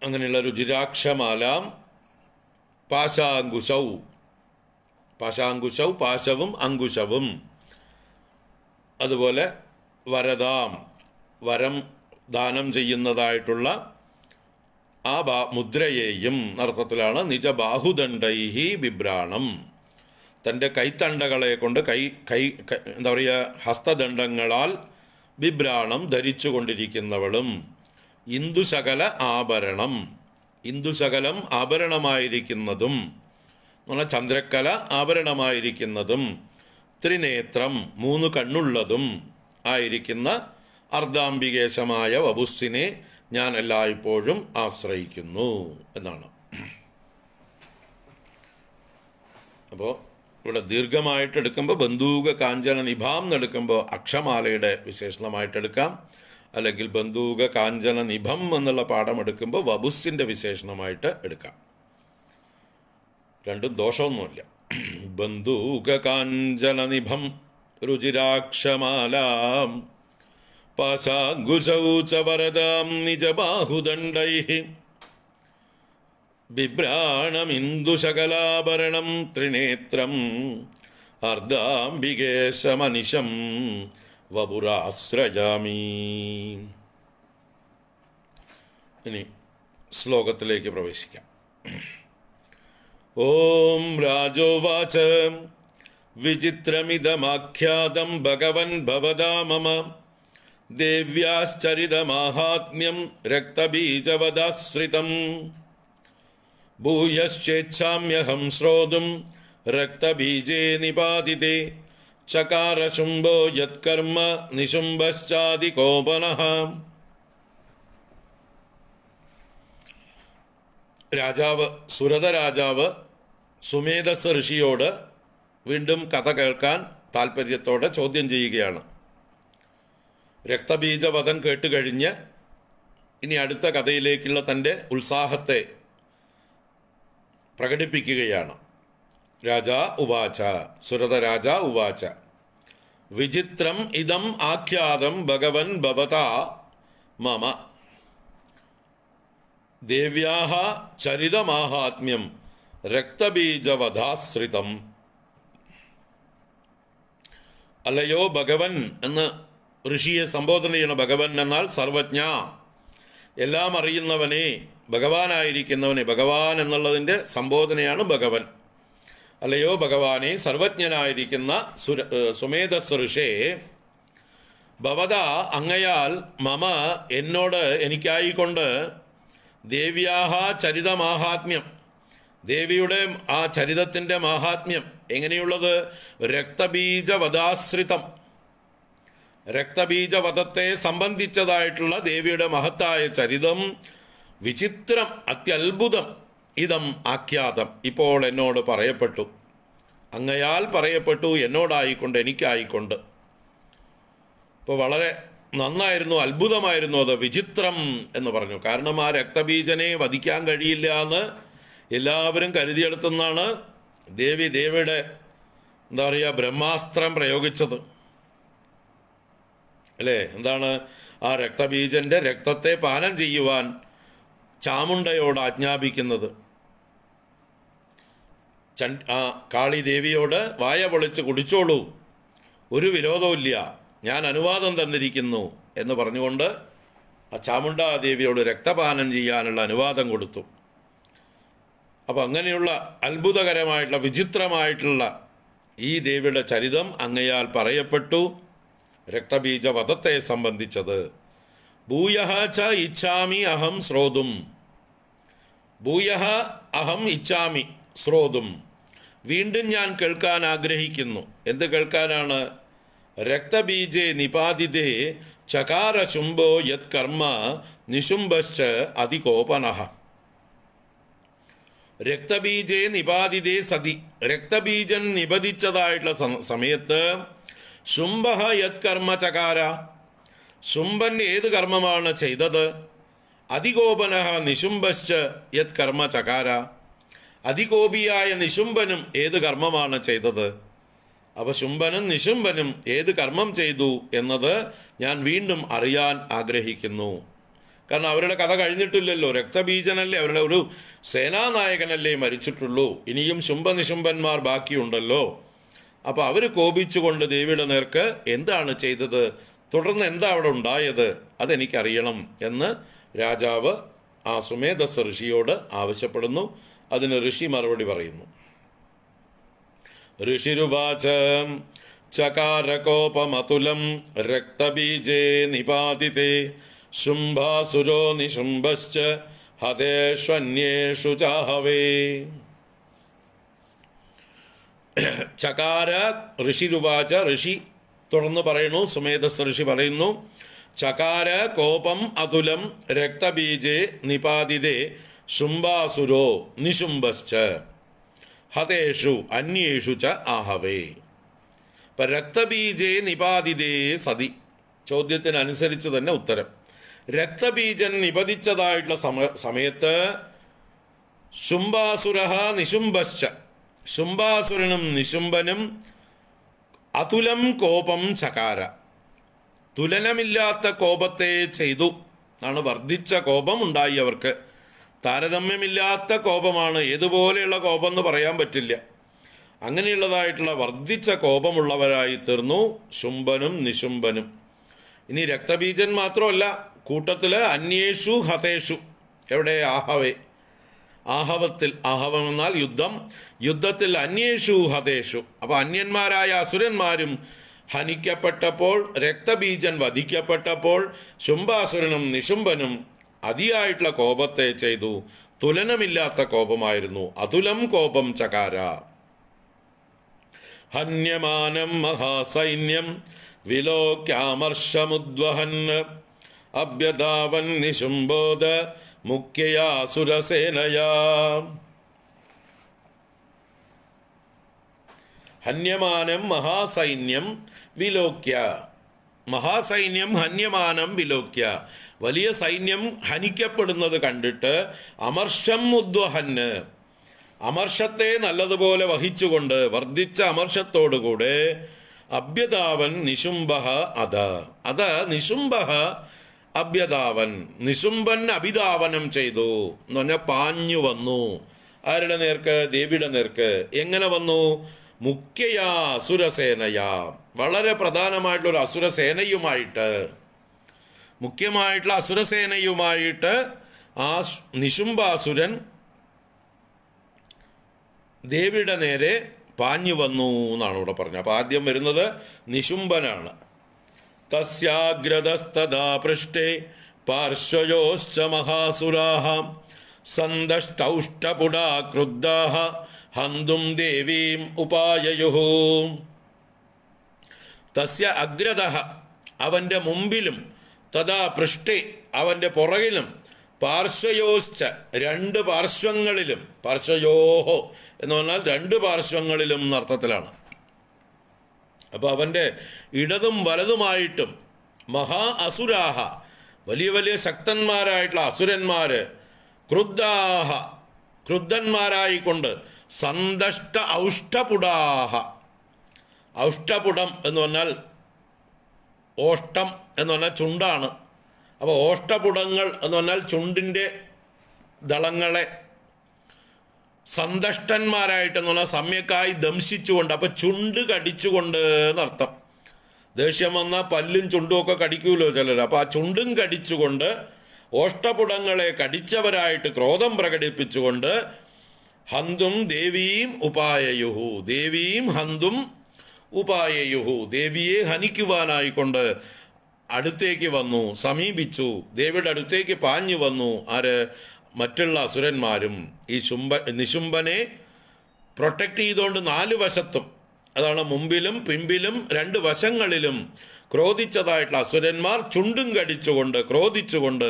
അങ്ങനെയുള്ള രുചിരാക്ഷമാലാം പാശാങ്കുശൗ പാശാങ്കുശൗ പാശവും അങ്കുശവും അതുപോലെ വരദാം വരം ദാനം ചെയ്യുന്നതായിട്ടുള്ള ആ ബാ മുദ്രയെയും അർത്ഥത്തിലാണ് നിജ ബാഹുദണ്ഡൈഹി തൻ്റെ കൈത്തണ്ടകളെ കൊണ്ട് കൈ കൈ എന്താ പറയുക ഹസ്തദണ്ഡങ്ങളാൽ വിഭ്രാണം ധരിച്ചു കൊണ്ടിരിക്കുന്നവളും ഇന്ദുശകല ആഭരണം ഇന്ദുശകലം ആഭരണമായിരിക്കുന്നതും പറഞ്ഞാൽ ചന്ദ്രക്കല ആഭരണമായിരിക്കുന്നതും ത്രിനേത്രം മൂന്ന് കണ്ണുള്ളതും ആയിരിക്കുന്ന അർദ്ധാംബികേശമായ വബുസ്സിനെ ഞാൻ എല്ലായ്പ്പോഴും ആശ്രയിക്കുന്നു എന്നാണ് അപ്പോൾ ഇവിടെ ദീർഘമായിട്ട് എടുക്കുമ്പോൾ ബന്ധൂക കാഞ്ചന നിഭാം എന്നെടുക്കുമ്പോൾ അക്ഷമാലയുടെ വിശേഷണമായിട്ടെടുക്കാം അല്ലെങ്കിൽ ബന്ധൂക കാഞ്ചന നിഭം എന്നുള്ള പാഠം എടുക്കുമ്പോൾ വബുസിൻ്റെ വിശേഷണമായിട്ട് എടുക്കാം രണ്ടും ദോഷമൊന്നുമില്ല ബന്ധൂക കാഞ്ചന നിഭം രുചിരാക്ഷമാലാം വരദാം നിജബാഹുദണ്ഡൈ ബിഭ്രാണമിന്ദുശകലാഭരണം ത്രിനേത്രം അർദ്ധാംബികേശമനിശം വപുരാശ്രയാമി ഇനി ശ്ലോകത്തിലേക്ക് പ്രവേശിക്കാം ओम राजोवाच विचित्रमिदमाख्यातं भगवन् भवदा मम देव्याश्चरितमाहात्म्यं रक्तबीजवदाश्रितम् भूयश्चेच्छाम्यहं श्रोतुं रक्तबीजे निपादिते चकारशुम्भो यत्कर्म निशुम्भश्चादिकोपनः राजाव सुरद राजाव സുമേധസ് ഋഷിയോട് വീണ്ടും കഥ കേൾക്കാൻ താല്പര്യത്തോടെ ചോദ്യം ചെയ്യുകയാണ് രക്തബീജവധം കേട്ടുകഴിഞ്ഞ് ഇനി അടുത്ത കഥയിലേക്കുള്ള തൻ്റെ ഉത്സാഹത്തെ പ്രകടിപ്പിക്കുകയാണ് രാജാ ഉവാച സുരത രാജ ഉവാച വിചിത്രം ഇതം ആഖ്യാതം ഭഗവൻ ഭവത മമ ദേവ്യാഹ ചരിതമാഹാത്മ്യം രക്തബീജവധാശ്രിതം അല്ലയോ ഭഗവൻ എന്ന് ഋഷിയെ സംബോധന ചെയ്യണ ഭഗവൻ എന്നാൽ സർവജ്ഞ എല്ലാം അറിയുന്നവനെ ഭഗവാനായിരിക്കുന്നവനെ ഭഗവാൻ എന്നുള്ളതിൻ്റെ സംബോധനയാണ് ഭഗവൻ അല്ലയോ ഭഗവാനെ സർവജ്ഞനായിരിക്കുന്ന സുര സുമേധസ് ഋഷേ ഭവത അങ്ങയാൽ മമ എന്നോട് എനിക്കായിക്കൊണ്ട് ദേവ്യാഹ ചരിതമാഹാത്മ്യം ദേവിയുടെ ആ ചരിതത്തിൻ്റെ മാഹാത്മ്യം എങ്ങനെയുള്ളത് രക്തബീജവതാശ്രിതം രക്തബീജവധത്തെ സംബന്ധിച്ചതായിട്ടുള്ള ദേവിയുടെ മഹത്തായ ചരിതം വിചിത്രം അത്യത്ഭുതം ഇതം ആഖ്യാതം ഇപ്പോൾ എന്നോട് പറയപ്പെട്ടു അങ്ങയാൽ പറയപ്പെട്ടു എന്നോടായിക്കൊണ്ട് എനിക്കായിക്കൊണ്ട് ഇപ്പോൾ വളരെ നന്നായിരുന്നു അത്ഭുതമായിരുന്നു അത് വിചിത്രം എന്ന് പറഞ്ഞു കാരണം ആ രക്തബീജനെ വധിക്കാൻ കഴിയില്ല എന്ന് എല്ലാവരും കരുതിയെടുത്തെന്നാണ് ദേവി ദേവിയുടെ എന്താ പറയുക ബ്രഹ്മാസ്ത്രം പ്രയോഗിച്ചത് അല്ലേ എന്താണ് ആ രക്തബീജന്റെ രക്തത്തെ പാനം ചെയ്യുവാൻ ചാമുണ്ടയോട് ആജ്ഞാപിക്കുന്നത് ആ കാളി ദേവിയോട് വായ പൊളിച്ച് കുടിച്ചോളൂ ഒരു വിരോധമില്ല ഞാൻ അനുവാദം തന്നിരിക്കുന്നു എന്ന് പറഞ്ഞുകൊണ്ട് ആ ചാമുണ്ടാദേവിയോട് ദേവിയോട് രക്തപാനം ചെയ്യാനുള്ള അനുവാദം കൊടുത്തു അപ്പോൾ അങ്ങനെയുള്ള അത്ഭുതകരമായിട്ടുള്ള വിചിത്രമായിട്ടുള്ള ഈ ദേവിയുടെ ചരിതം അങ്ങയാൽ പറയപ്പെട്ടു രക്തബീജ സംബന്ധിച്ചത് ഭൂയഹ ച ഇച്ഛാമി അഹം ശ്രോതും ഭൂയഹ അഹം ഇച്ഛാമി ശ്രോതും വീണ്ടും ഞാൻ കേൾക്കാൻ ആഗ്രഹിക്കുന്നു എന്ത് കേൾക്കാനാണ് രക്തബീജേ നിപാതിതേ ചകാരശുംഭോ യത് കർമ്മ നിശുംഭശ്ച അതികോപനഃ രക്തബീജെ നിപാതിതേ സതി രക്തബീജൻ നിപതിച്ചതായിട്ടുള്ള സമയത്ത് ശുംഭ യത്കർമ്മ ചകാര ശുംഭൻ ഏത് കർമ്മമാണ് ചെയ്തത് അതികോപന നിശുംഭശ്ച യത് കർമ്മ ചകാര അതികോപിയായ നിശുംഭനും ഏത് കർമ്മമാണ് ചെയ്തത് അപ്പൊ ശുംഭനും നിശുംഭനും ഏത് കർമ്മം ചെയ്തു എന്നത് ഞാൻ വീണ്ടും അറിയാൻ ആഗ്രഹിക്കുന്നു കാരണം അവരുടെ കഥ കഴിഞ്ഞിട്ടില്ലല്ലോ രക്തബീജനല്ലേ അവരുടെ ഒരു സേനാനായകനല്ലേ മരിച്ചിട്ടുള്ളൂ ഇനിയും ശുംഭനിശുംഭന്മാർ ബാക്കിയുണ്ടല്ലോ അപ്പൊ അവര് കോപിച്ചുകൊണ്ട് ദേവിയുടെ നേർക്ക് എന്താണ് ചെയ്തത് തുടർന്ന് എന്താ അവിടെ ഉണ്ടായത് അതെനിക്കറിയണം എന്ന് രാജാവ് ആ സുമേധസ് ഋഷിയോട് ആവശ്യപ്പെടുന്നു അതിന് ഋഷി മറുപടി പറയുന്നു ഋഷിരുവാച ചകാരകോപമതുലം രക്തബീജേ നിപാതിതേ ശുംഭാസുരോ നിശുംഭശ്ച ഹതേഷ്വന്യേഷു ചാഹവേ ചകാര ഋഷി രുവാച ഋഷി തുറന്നു പറയുന്നു സുമേധസ് ഋഷി പറയുന്നു ചകാര കോപം അതുലം രക്തബീജേ നിപാതിതേ ശുംഭാസുരോ നിശുംഭശ്ച ഹതേഷു അന്യേഷു ച ആഹവേ ഇപ്പൊ രക്തബീജേ നിപാതിതേ സതി ചോദ്യത്തിനനുസരിച്ച് തന്നെ ഉത്തരം രക്തബീജൻ നിപതിച്ചതായിട്ടുള്ള സമ സമയത്ത് ശുംബാസുര നിശുംബശ്ച ശുംഭാസുരനും നിശുംബനും അതുലം കോപം ചകാര തുലനമില്ലാത്ത കോപത്തെ ചെയ്തു ആണ് വർദ്ധിച്ച കോപം ഉണ്ടായി അവർക്ക് താരതമ്യമില്ലാത്ത കോപമാണ് ഏതുപോലെയുള്ള കോപം എന്ന് പറയാൻ പറ്റില്ല അങ്ങനെയുള്ളതായിട്ടുള്ള വർദ്ധിച്ച കോപമുള്ളവരായി തീർന്നു ശുംബനും നിശുംബനും ഇനി രക്തബീജൻ മാത്രമല്ല കൂട്ടത്തിൽ അന്യേഷു ഹതേഷു എവിടെ ആഹവേ ആഹവത്തിൽ ആഹവം എന്നാൽ യുദ്ധം യുദ്ധത്തിൽ അന്യേഷു ഹതേഷു അപ്പോൾ അന്യന്മാരായ അസുരന്മാരും ഹനിക്കപ്പെട്ടപ്പോൾ രക്തബീജൻ വധിക്കപ്പെട്ടപ്പോൾ ശുംഭാസുരനും നിശുംബനും അതിയായിട്ടുള്ള കോപത്തെ ചെയ്തു തുലനമില്ലാത്ത കോപമായിരുന്നു അതുലം കോപം ചകാര ഹന്യമാനം മഹാസൈന്യം വിലോക്യാമർഷമുദ്വഹന് അഭ്യതാവന്നിശുംബോധ മുഖ്യയാ സുരസേനയാ ഹന്യമാനം മഹാസൈന്യം വിലോക്യ മഹാസൈന്യം ഹന്യമാനം വിലോക്യ വലിയ സൈന്യം ഹനിക്കപ്പെടുന്നത് കണ്ടിട്ട് അമർഷം ഉദ്വഹന് അമർഷത്തെ നല്ലതുപോലെ വഹിച്ചുകൊണ്ട് വർദ്ധിച്ച അമർഷത്തോടുകൂടെ അഭ്യതാവൻ നിശുംബഹ അത അത നിശുംബഹ അഭ്യതാവൻ നിശുംബൻ അഭിതാവനം ചെയ്തു എന്ന് പറഞ്ഞാൽ പാഞ്ഞു വന്നു ആരുടെ നേർക്ക് ദേവിയുടെ നേർക്ക് എങ്ങനെ വന്നു മുഖ്യയാ അസുരസേനയാ വളരെ പ്രധാനമായിട്ടുള്ള ഒരു അസുരസേനയുമായിട്ട് മുഖ്യമായിട്ടുള്ള അസുരസേനയുമായിട്ട് ആ നിശുംബാസുരൻ ദേവിയുടെ നേരെ പാഞ്ഞു വന്നു എന്നാണ് ഇവിടെ പറഞ്ഞത് അപ്പോൾ ആദ്യം വരുന്നത് നിശുംബനാണ് तस्याग्रदस्तदा पृष्ठे पार्श्वयोश्च महासुराः सन्दष्टौष्टपुडा क्रुद्धाः हन्तुं ദേവീം उपाययुः തസ്യ അഗ്രത അവന്റെ മുമ്പിലും തഥാ പൃഷ്ടി അവന്റെ പുറകിലും പാർശ്വയോശ്ച രണ്ട് പാർശ്വങ്ങളിലും പാർശ്വയോഹോ എന്ന് പറഞ്ഞാൽ രണ്ട് പാർശ്വങ്ങളിലും എന്നർത്ഥത്തിലാണ് അപ്പോൾ അവൻ്റെ ഇടതും വലതുമായിട്ടും മഹാ അസുരാഹ വലിയ വലിയ ശക്തന്മാരായിട്ടുള്ള അസുരന്മാർ ക്രുദ്ധാഹ ക്രുദ്ധന്മാരായിക്കൊണ്ട് സന്തഷ്ട ഔഷ്ടപുടാഹ ഔഷ്ടപുടം എന്ന് പറഞ്ഞാൽ ഓഷ്ടം എന്ന് പറഞ്ഞാൽ ചുണ്ടാണ് അപ്പോൾ ഓഷ്ടപുടങ്ങൾ എന്ന് പറഞ്ഞാൽ ചുണ്ടിൻ്റെ ദളങ്ങളെ സന്തഷ്ടന്മാരായിട്ട് എന്ന് പറഞ്ഞാൽ സമ്യക്കായി ദംശിച്ചുകൊണ്ട് അപ്പൊ ചുണ്ട് കടിച്ചുകൊണ്ട് എന്നർത്ഥം ദേഷ്യം വന്നാൽ പല്ലും ചുണ്ടും ഒക്കെ കടിക്കൂലോ ചിലർ അപ്പൊ ആ ചുണ്ടും കടിച്ചുകൊണ്ട് ഓഷ്ടപുടങ്ങളെ കടിച്ചവരായിട്ട് ക്രോധം പ്രകടിപ്പിച്ചുകൊണ്ട് ഹന്തും ദേവിയും ഉപായയുഹു ദേവിയും ഹന്തും ഉപായയുഹു ദേവിയെ ഹനിക്കുവാനായിക്കൊണ്ട് അടുത്തേക്ക് വന്നു സമീപിച്ചു ദേവിയുടെ അടുത്തേക്ക് പാഞ്ഞു വന്നു ആര് മറ്റുള്ള അസുരന്മാരും ഈ ശുംഭ നിശുംഭനെ പ്രൊട്ടക്റ്റ് ചെയ്തുകൊണ്ട് നാല് വശത്തും അതാണ് മുമ്പിലും പിമ്പിലും രണ്ട് വശങ്ങളിലും ക്രോധിച്ചതായിട്ടുള്ള അസുരന്മാർ ചുണ്ടും കടിച്ചുകൊണ്ട് ക്രോധിച്ചുകൊണ്ട്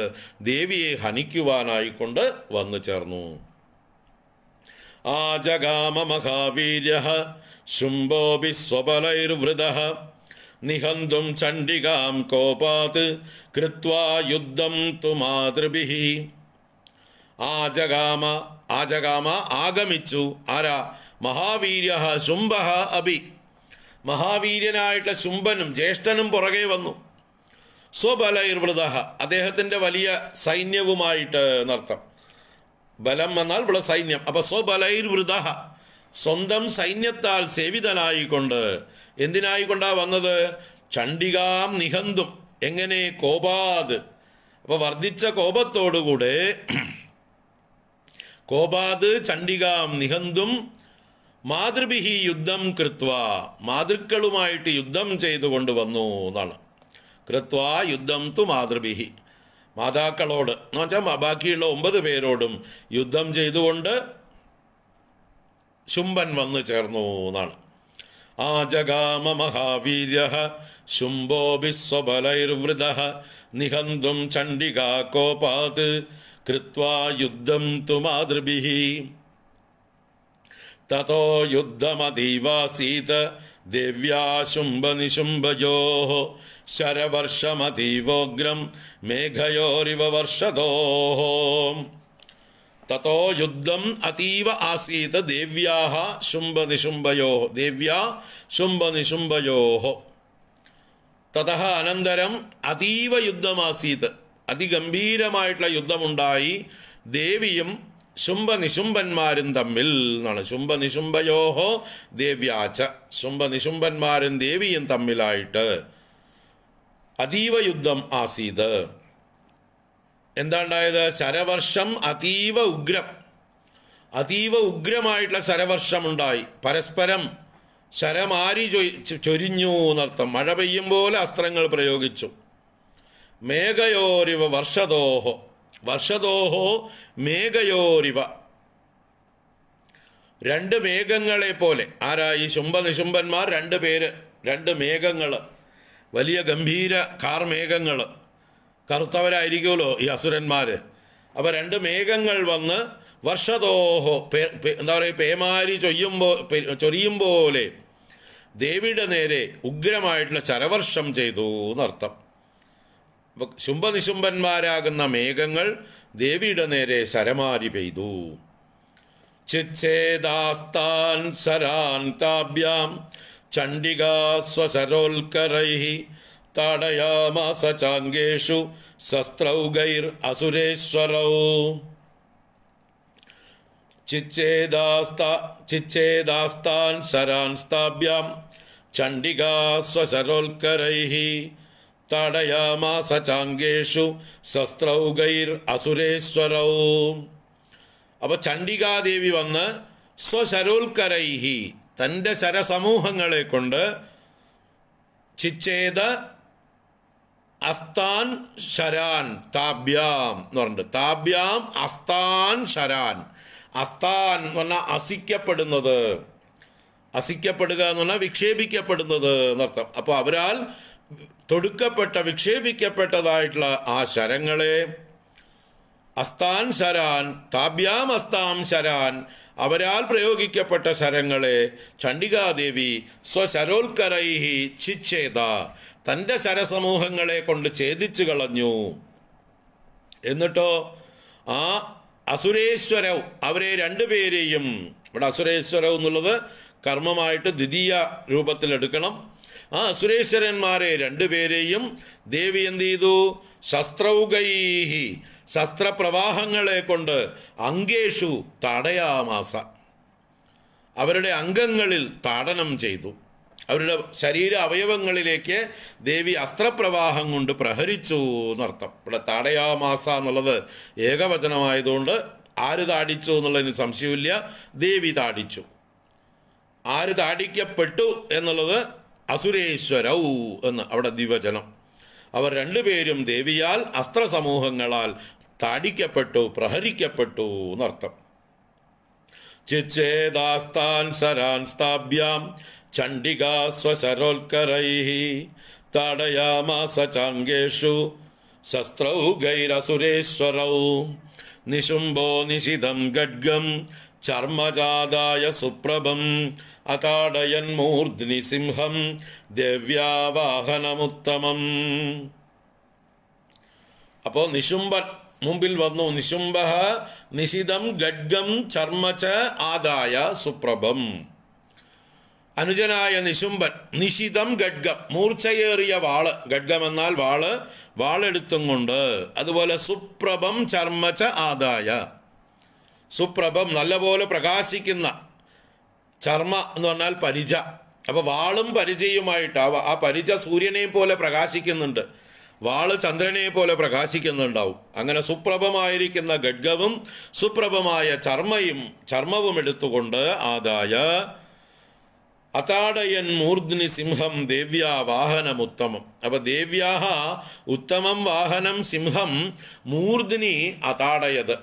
ദേവിയെ ഹനിക്കുവാനായിക്കൊണ്ട് വന്നു ചേർന്നു ആ ജഗാമ മഹാവീര്യ ശുംഭോഭി സ്വബലൈർവൃത നിഹന്തും ചണ്ഡികാം കോപാത് കൃത്വാ യുദ്ധം തുമാതൃഭിഹി ആജഗാമ ആജഗാമ ആഗമിച്ചു ആരാ മഹാവീര്യ ശുംഭ അഭി മഹാവീര്യനായിട്ടുള്ള ശുംഭനും ജ്യേഷ്ഠനും പുറകെ വന്നു സ്വബലൈർവൃത അദ്ദേഹത്തിൻ്റെ വലിയ സൈന്യവുമായിട്ട് എന്നർത്ഥം ബലം എന്നാൽ ഇവിടെ സൈന്യം അപ്പൊ സ്വബലൈർവൃത സ്വന്തം സൈന്യത്താൽ സേവിതനായിക്കൊണ്ട് എന്തിനായിക്കൊണ്ടാ വന്നത് ചണ്ഡികാം നിഹന്തും എങ്ങനെ കോപാത് അപ്പൊ വർദ്ധിച്ച കോപത്തോടുകൂടെ കോപാത് ചണ്ഡികാം നിഹന്തും മാതൃഭിഹി യുദ്ധം കൃത്വ മാതൃക്കളുമായിട്ട് യുദ്ധം ചെയ്തുകൊണ്ട് വന്നു എന്നാണ് കൃത്വ യുദ്ധം തു മാതൃഭിഹി മാതാക്കളോട് എന്ന് വെച്ചാൽ ബാക്കിയുള്ള ഒമ്പത് പേരോടും യുദ്ധം ചെയ്തുകൊണ്ട് ശുംഭൻ വന്നു ചേർന്നു എന്നാണ് ആ ആജഗാമ മഹാവീര്യ ബിസ്വബലൈർവൃത നിഹന്തും ചണ്ഡിക കോപാത് कृत्वा युद्धं तु मातृभिः ततो युद्धमतीवासीत देव्या शुम्भनिशुम्भयोः शरवर्षमतीवोग्रं मेघयोरिव वर्षतोः ततो युद्धम् अतीव आसीत देव्याः शुम्भनिशुम्भयोः देव्या शुम्भनिशुम्भयोः ततः अनन्तरम् अतीव युद्धमासीत् അതിഗംഭീരമായിട്ടുള്ള യുദ്ധമുണ്ടായി ദേവിയും ശുംഭനിശുംഭന്മാരും തമ്മിൽ എന്നാണ് ശുംഭനിശുംഭയോഹോ ദേവ്യാച്ച ശുംഭനിശുംഭന്മാരും ദേവിയും തമ്മിലായിട്ട് അതീവ യുദ്ധം ആസീത് എന്താണ്ടായത് ശരവർഷം അതീവ ഉഗ്രം അതീവ ഉഗ്രമായിട്ടുള്ള ഉണ്ടായി പരസ്പരം ശരമാരി ചൊരിഞ്ഞു എന്നർത്ഥം മഴ പെയ്യും പോലെ അസ്ത്രങ്ങൾ പ്രയോഗിച്ചു മേഘയോരിവ വർഷദോഹോ വർഷദോഹോ മേഘയോരിവ രണ്ട് മേഘങ്ങളെ പോലെ ആരാ ഈ ശുംഭ നിശുംഭന്മാർ രണ്ട് പേര് രണ്ട് മേഘങ്ങൾ വലിയ ഗംഭീര കാർമേഘങ്ങൾ കറുത്തവരായിരിക്കുമല്ലോ ഈ അസുരന്മാർ അപ്പോൾ രണ്ട് മേഘങ്ങൾ വന്ന് വർഷദോഹോ എന്താ പറയുക പേമാരി ചൊയ്യുമ്പോൾ ചൊരിയും പോലെ ദേവിയുടെ നേരെ ഉഗ്രമായിട്ടുള്ള ചരവർഷം ചെയ്തു എന്നർത്ഥം ശുംഭനിശുംഭന്മാരാകുന്ന മേഘങ്ങൾ ദേവിയുടെ നേരെ ശരമാരി പെയ്തു ചിച്ഛേദാസ്താൻ സരാൻ താഭ്യാം ചണ്ഡികാസ്വസരോൽക്കരൈ താടയാമാസ ചാങ്കേഷു സസ്ത്രൗഗൈർ അസുരേശ്വരൗ ചിച്ഛേദാസ്താൻ സരാൻ സ്ഥാഭ്യാം ചണ്ഡികാസ്വസരോൽക്കരൈ ताडयामास चाङ्गेषु അസുരേശ്വരൗ അപ്പൊ അപ്പോൾ ചണ്ഡികാദേവി വന്ന് സ്വശരോൽക്കരൈഹി തന്റെ ശരസമൂഹങ്ങളെ കൊണ്ട് ചിച്ചേത അസ്താൻ ശരാൻ താഭ്യാം എന്ന് പറഞ്ഞിട്ട് താഭ്യാം അസ്താൻ ശരാൻ അസ്താൻ എന്ന് പറഞ്ഞാൽ അസിക്കപ്പെടുന്നത് അസിക്കപ്പെടുക എന്ന് പറഞ്ഞാൽ വിക്ഷേപിക്കപ്പെടുന്നത് എന്നർത്ഥം അപ്പോൾ അവരാൽ തൊടുക്കപ്പെട്ട വിക്ഷേപിക്കപ്പെട്ടതായിട്ടുള്ള ആ ശരങ്ങളെ അസ്താൻ ശരാൻ താബ്യാം അസ്താം ശരാൻ അവരാൽ പ്രയോഗിക്കപ്പെട്ട ശരങ്ങളെ ചണ്ഡികാദേവി സ്വശരോൽക്കരൈഹി ചിച്ഛേത തൻ്റെ ശരസമൂഹങ്ങളെ കൊണ്ട് ഛേദിച്ചു കളഞ്ഞു എന്നിട്ടോ ആ അസുരേശ്വരവ് അവരെ രണ്ടുപേരെയും ഇവിടെ അസുരേശ്വരവ് എന്നുള്ളത് കർമ്മമായിട്ട് ദ്വിതീയ രൂപത്തിൽ എടുക്കണം ആ സുരേശ്വരന്മാരെ രണ്ടുപേരെയും ദേവി എന്ത് ചെയ്തു ശസ്ത്രൗകൈഹി ശസ്ത്രപ്രവാഹങ്ങളെ കൊണ്ട് അങ്കേഷു തടയാമാസ അവരുടെ അംഗങ്ങളിൽ താടനം ചെയ്തു അവരുടെ ശരീര അവയവങ്ങളിലേക്ക് ദേവി അസ്ത്രപ്രവാഹം കൊണ്ട് പ്രഹരിച്ചു എന്നർത്ഥം ഇവിടെ താടയാമാസ എന്നുള്ളത് ഏകവചനമായതുകൊണ്ട് ആര് താടിച്ചു എന്നുള്ളതിന് സംശയമില്ല ദേവി താടിച്ചു ആര് താടിക്കപ്പെട്ടു എന്നുള്ളത് അസുരേശ്വരൗ എന്ന് അവിടെ ദിവചനം അവർ രണ്ടുപേരും ദേവിയാൽ അസ്ത്രസമൂഹങ്ങളാൽ താടിക്കപ്പെട്ടു പ്രഹരിക്കപ്പെട്ടു എന്നർത്ഥം ചിച്ചേദാസ്താൻ സരാൻ സ്ഥാഭ്യാം ചണ്ഡികാ സ്വശരോത്കരൈ താടയാമാസ ശസ്ത്രൗ ഗൈരസുരേശ്വരൗ നിശുംബോ നിശിതം ഗഡ്ഗം ചർമ്മജാതായ സുപ്രഭം അതാടയൻ മൂർധ്നി സിംഹം ദിവ്യാവാഹനമുത്തമം അപ്പോൾ നിശുംബൻ മുമ്പിൽ വന്നു നിശുംബ നിശിതം ഗഡ്ഗം ചർമ്മച ആദായ സുപ്രഭം അനുജനായ നിശുംബൻ നിശിതം ഗഡ്ഗം മൂർച്ചയേറിയ വാള് ഗഡ്ഗം എന്നാൽ വാള് വാളെടുത്തും കൊണ്ട് അതുപോലെ സുപ്രഭം ചർമ്മച ആദായ സുപ്രഭം നല്ലപോലെ പ്രകാശിക്കുന്ന ചർമ്മ എന്ന് പറഞ്ഞാൽ പരിച അപ്പോൾ വാളും പരിചയുമായിട്ട് ആ പരിച സൂര്യനെയും പോലെ പ്രകാശിക്കുന്നുണ്ട് വാള് ചന്ദ്രനെ പോലെ പ്രകാശിക്കുന്നുണ്ടാവും അങ്ങനെ സുപ്രഭമായിരിക്കുന്ന ഗഡ്ഗവും സുപ്രഭമായ ചർമ്മയും ചർമ്മവും എടുത്തുകൊണ്ട് ആദായ അതാടയൻ മൂർധ്നി സിംഹം ദേവ്യാ വാഹനം ഉത്തമം അപ്പൊ ദേവ്യാഹ ഉത്തമം വാഹനം സിംഹം മൂർധ്നി അതാടയത്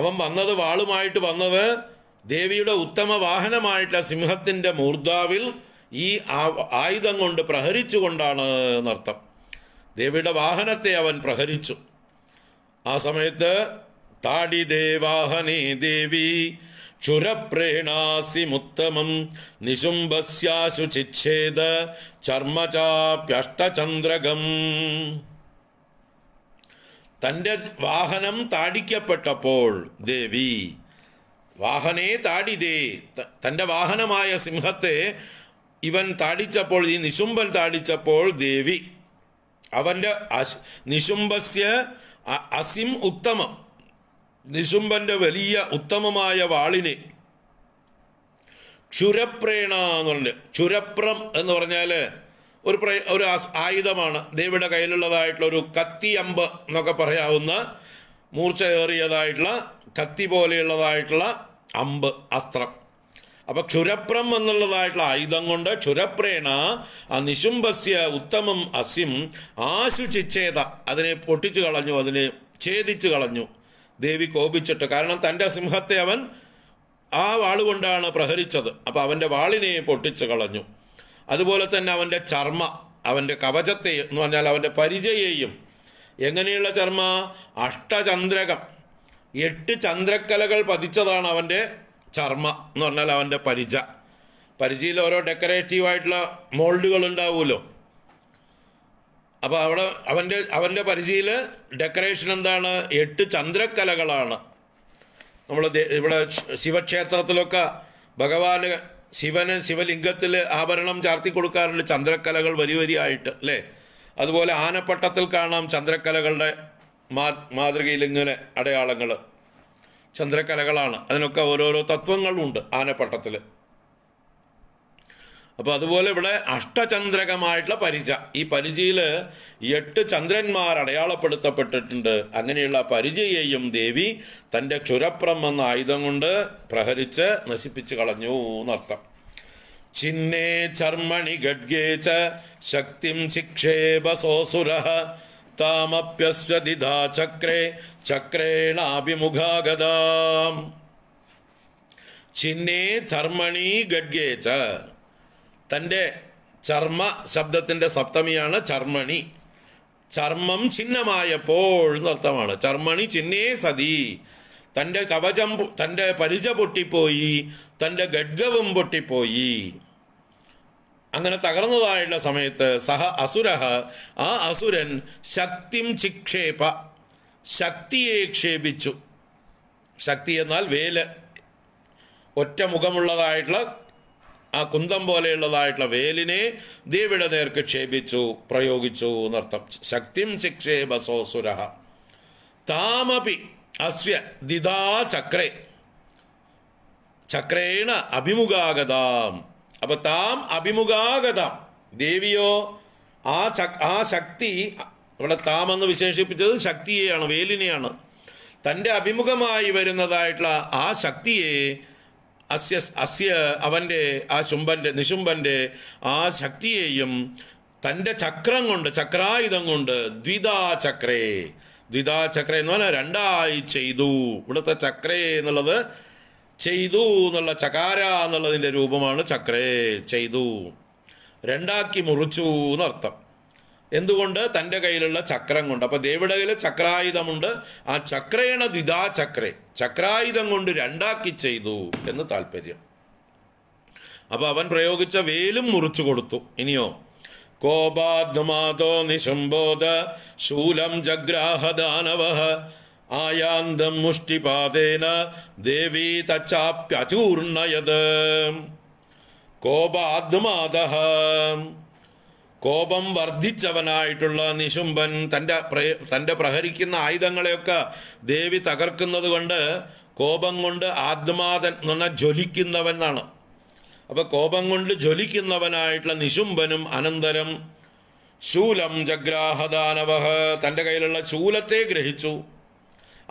അവൻ വന്നത് വാളുമായിട്ട് വന്നത് ദേവിയുടെ ഉത്തമ വാഹനമായിട്ടുള്ള സിംഹത്തിന്റെ മൂർദ്ധാവിൽ ഈ ആയുധം കൊണ്ട് പ്രഹരിച്ചുകൊണ്ടാണ് എന്നർത്ഥം ദേവിയുടെ വാഹനത്തെ അവൻ പ്രഹരിച്ചു ആ സമയത്ത് താടി ദേവാഹനേ ദേവി ക്ഷുരപ്രേണാസിമുത്തമം നിശുംഭസ്യാശുചിച്ഛേദ ചർമ്മ ചാപ്യഷ്ടചന്ദ്രകം തൻ്റെ വാഹനം താടിക്കപ്പെട്ടപ്പോൾ ദേവി വാഹനേ താടിതേ തൻ്റെ വാഹനമായ സിംഹത്തെ ഇവൻ താടിച്ചപ്പോൾ ഈ നിശുംബൻ താടിച്ചപ്പോൾ ദേവി അവൻ്റെ നിശുംബസ്യ അസിം ഉത്തമം നിശുംബന്റെ വലിയ ഉത്തമമായ വാളിനെ ക്ഷുരപ്രേണ എന്ന് പറഞ്ഞ് ക്ഷുരപ്രം എന്ന് പറഞ്ഞാൽ ഒരു ഒരു ആയുധമാണ് ദേവിയുടെ കയ്യിലുള്ളതായിട്ടുള്ള ഒരു കത്തിയമ്പ് എന്നൊക്കെ പറയാവുന്ന മൂർച്ചയേറിയതായിട്ടുള്ള കത്തി പോലെയുള്ളതായിട്ടുള്ള അമ്പ് അസ്ത്രം അപ്പൊ ക്ഷുരപ്രം എന്നുള്ളതായിട്ടുള്ള ആയുധം കൊണ്ട് ക്ഷുരപ്രേണ ആ നിശുംബസ്യ ഉത്തമം അസിം ആശുചിച്ഛേത അതിനെ പൊട്ടിച്ചു കളഞ്ഞു അതിനെ ഛേദിച്ചു കളഞ്ഞു ദേവി കോപിച്ചിട്ട് കാരണം തൻ്റെ സിംഹത്തെ അവൻ ആ വാളുകൊണ്ടാണ് പ്രഹരിച്ചത് അപ്പൊ അവൻ്റെ വാളിനെ പൊട്ടിച്ചു കളഞ്ഞു അതുപോലെ തന്നെ അവൻ്റെ ചർമ്മ അവൻ്റെ കവചത്തെ എന്ന് പറഞ്ഞാൽ അവൻ്റെ പരിചയെയും എങ്ങനെയുള്ള ചർമ്മ അഷ്ടചന്ദ്രകം എട്ട് ചന്ദ്രക്കലകൾ പതിച്ചതാണ് അവൻ്റെ ചർമ്മ എന്ന് പറഞ്ഞാൽ അവൻ്റെ പരിച പരിചയിൽ ഓരോ ഡെക്കറേറ്റീവ് ആയിട്ടുള്ള മോൾഡുകൾ ഉണ്ടാവുമല്ലോ അപ്പോൾ അവിടെ അവൻ്റെ അവൻ്റെ പരിചയിൽ ഡെക്കറേഷൻ എന്താണ് എട്ട് ചന്ദ്രക്കലകളാണ് നമ്മൾ ഇവിടെ ശിവക്ഷേത്രത്തിലൊക്കെ ഭഗവാന് ശിവന് ശിവലിംഗത്തിൽ ആഭരണം ചാർത്തി കൊടുക്കാറുണ്ട് ചന്ദ്രക്കലകൾ വരി വരിയായിട്ട് അല്ലേ അതുപോലെ ആനപ്പട്ടത്തിൽ കാണാം ചന്ദ്രക്കലകളുടെ മാ മാതൃകയിൽ ഇങ്ങനെ അടയാളങ്ങൾ ചന്ദ്രക്കലകളാണ് അതിനൊക്കെ ഓരോരോ തത്വങ്ങളുണ്ട് ആനപ്പട്ടത്തിൽ അപ്പോൾ അതുപോലെ ഇവിടെ അഷ്ടചന്ദ്രകമായിട്ടുള്ള പരിച ഈ പരിചയില് എട്ട് ചന്ദ്രന്മാർ അടയാളപ്പെടുത്തപ്പെട്ടിട്ടുണ്ട് അങ്ങനെയുള്ള പരിചയെയും ദേവി തന്റെ ക്ഷുരപ്രം എന്ന ആയുധം കൊണ്ട് പ്രഹരിച്ച് നശിപ്പിച്ചു കളഞ്ഞു എന്നർത്ഥം ചിന്നേ ചർമ്മണി ഗഡ്ഗേ ച ശക്തിം ശിക്ഷേപസോസുര താമപ്യസ്വതിധാ ചക്രേ ചക്രേണാഭിമുഖാഗതാം ചിന്നേ ചർമ്മണി ഗഡ്ഗേ ച തൻ്റെ ചർമ്മ ശബ്ദത്തിൻ്റെ സപ്തമിയാണ് ചർമ്മണി ചർമ്മം ചിഹ്നമായപ്പോൾ എന്നർത്ഥമാണ് ചർമ്മണി ചിഹ്നേ സതി തൻ്റെ കവചം തൻ്റെ പരിച പൊട്ടിപ്പോയി തൻ്റെ ഗഡ്ഗവും പൊട്ടിപ്പോയി അങ്ങനെ തകർന്നതായുള്ള സമയത്ത് സഹ അസുരഹ ആ അസുരൻ ശക്തിം ചിക്ഷേപ ശക്തിയെ ക്ഷേപിച്ചു ശക്തി എന്നാൽ വേല് ഒറ്റ മുഖമുള്ളതായിട്ടുള്ള ആ കുന്തം പോലെയുള്ളതായിട്ടുള്ള വേലിനെ ദേവിയുടെ നേർക്ക് ക്ഷേപിച്ചു പ്രയോഗിച്ചു എന്നർത്ഥം ശക്തിം ബസോസുര താമപി അസ്യ ദിദാ ചക്രേ ചക്രേണ അഭിമുഖാഗതാം അപ്പൊ താം അഭിമുഖാഗതാം ദേവിയോ ആ ആ ശക്തി ഇവിടെ താമെന്ന് വിശേഷിപ്പിച്ചത് ശക്തിയെയാണ് വേലിനെയാണ് തൻ്റെ അഭിമുഖമായി വരുന്നതായിട്ടുള്ള ആ ശക്തിയെ അസ്യ അസ്യ അവൻ്റെ ആ ശുംഭൻ്റെ നിശുംഭൻ്റെ ആ ശക്തിയെയും തൻ്റെ ചക്രം കൊണ്ട് ചക്രായുധം കൊണ്ട് ദ്വിതാ ചക്രേ ദ്വിതാ ചക്ര എന്ന് പറഞ്ഞാൽ രണ്ടായി ചെയ്തു ഇവിടുത്തെ ചക്രേ എന്നുള്ളത് ചെയ്തു എന്നുള്ള ചകാര എന്നുള്ളതിൻ്റെ രൂപമാണ് ചക്രേ ചെയ്തു രണ്ടാക്കി മുറിച്ചു എന്നർത്ഥം എന്തുകൊണ്ട് തൻ്റെ കയ്യിലുള്ള ചക്രം കൊണ്ട് അപ്പോൾ ദേവിയുടെ കയ്യിൽ ചക്രായുധമുണ്ട് ആ ചക്രേണ ദ്വിതാ ചക്രെ ചക്രായുധം കൊണ്ട് രണ്ടാക്കി ചെയ്തു എന്ന് താല്പര്യം അപ്പോൾ അവൻ പ്രയോഗിച്ച വേലും മുറിച്ചു കൊടുത്തു ഇനിയോ കോപാധമാതോ നിശംബോധ ശൂലം ജഗ്രാഹദാനവ ആയാന്തം മുഷ്ടിപാതേന ദേവി തച്ചാപ്യചൂർണയത് കോപാത്മാദ കോപം വർദ്ധിച്ചവനായിട്ടുള്ള നിശുംബൻ തൻ്റെ തൻ്റെ പ്രഹരിക്കുന്ന ആയുധങ്ങളെയൊക്കെ ദേവി തകർക്കുന്നത് കൊണ്ട് കോപം കൊണ്ട് ആത്മാതൻ എന്ന ജ്വലിക്കുന്നവനാണ് അപ്പോൾ കോപം കൊണ്ട് ജ്വലിക്കുന്നവനായിട്ടുള്ള നിശുംബനും അനന്തരം ശൂലം ജഗ്രാഹദാനവ തൻ്റെ കയ്യിലുള്ള ശൂലത്തെ ഗ്രഹിച്ചു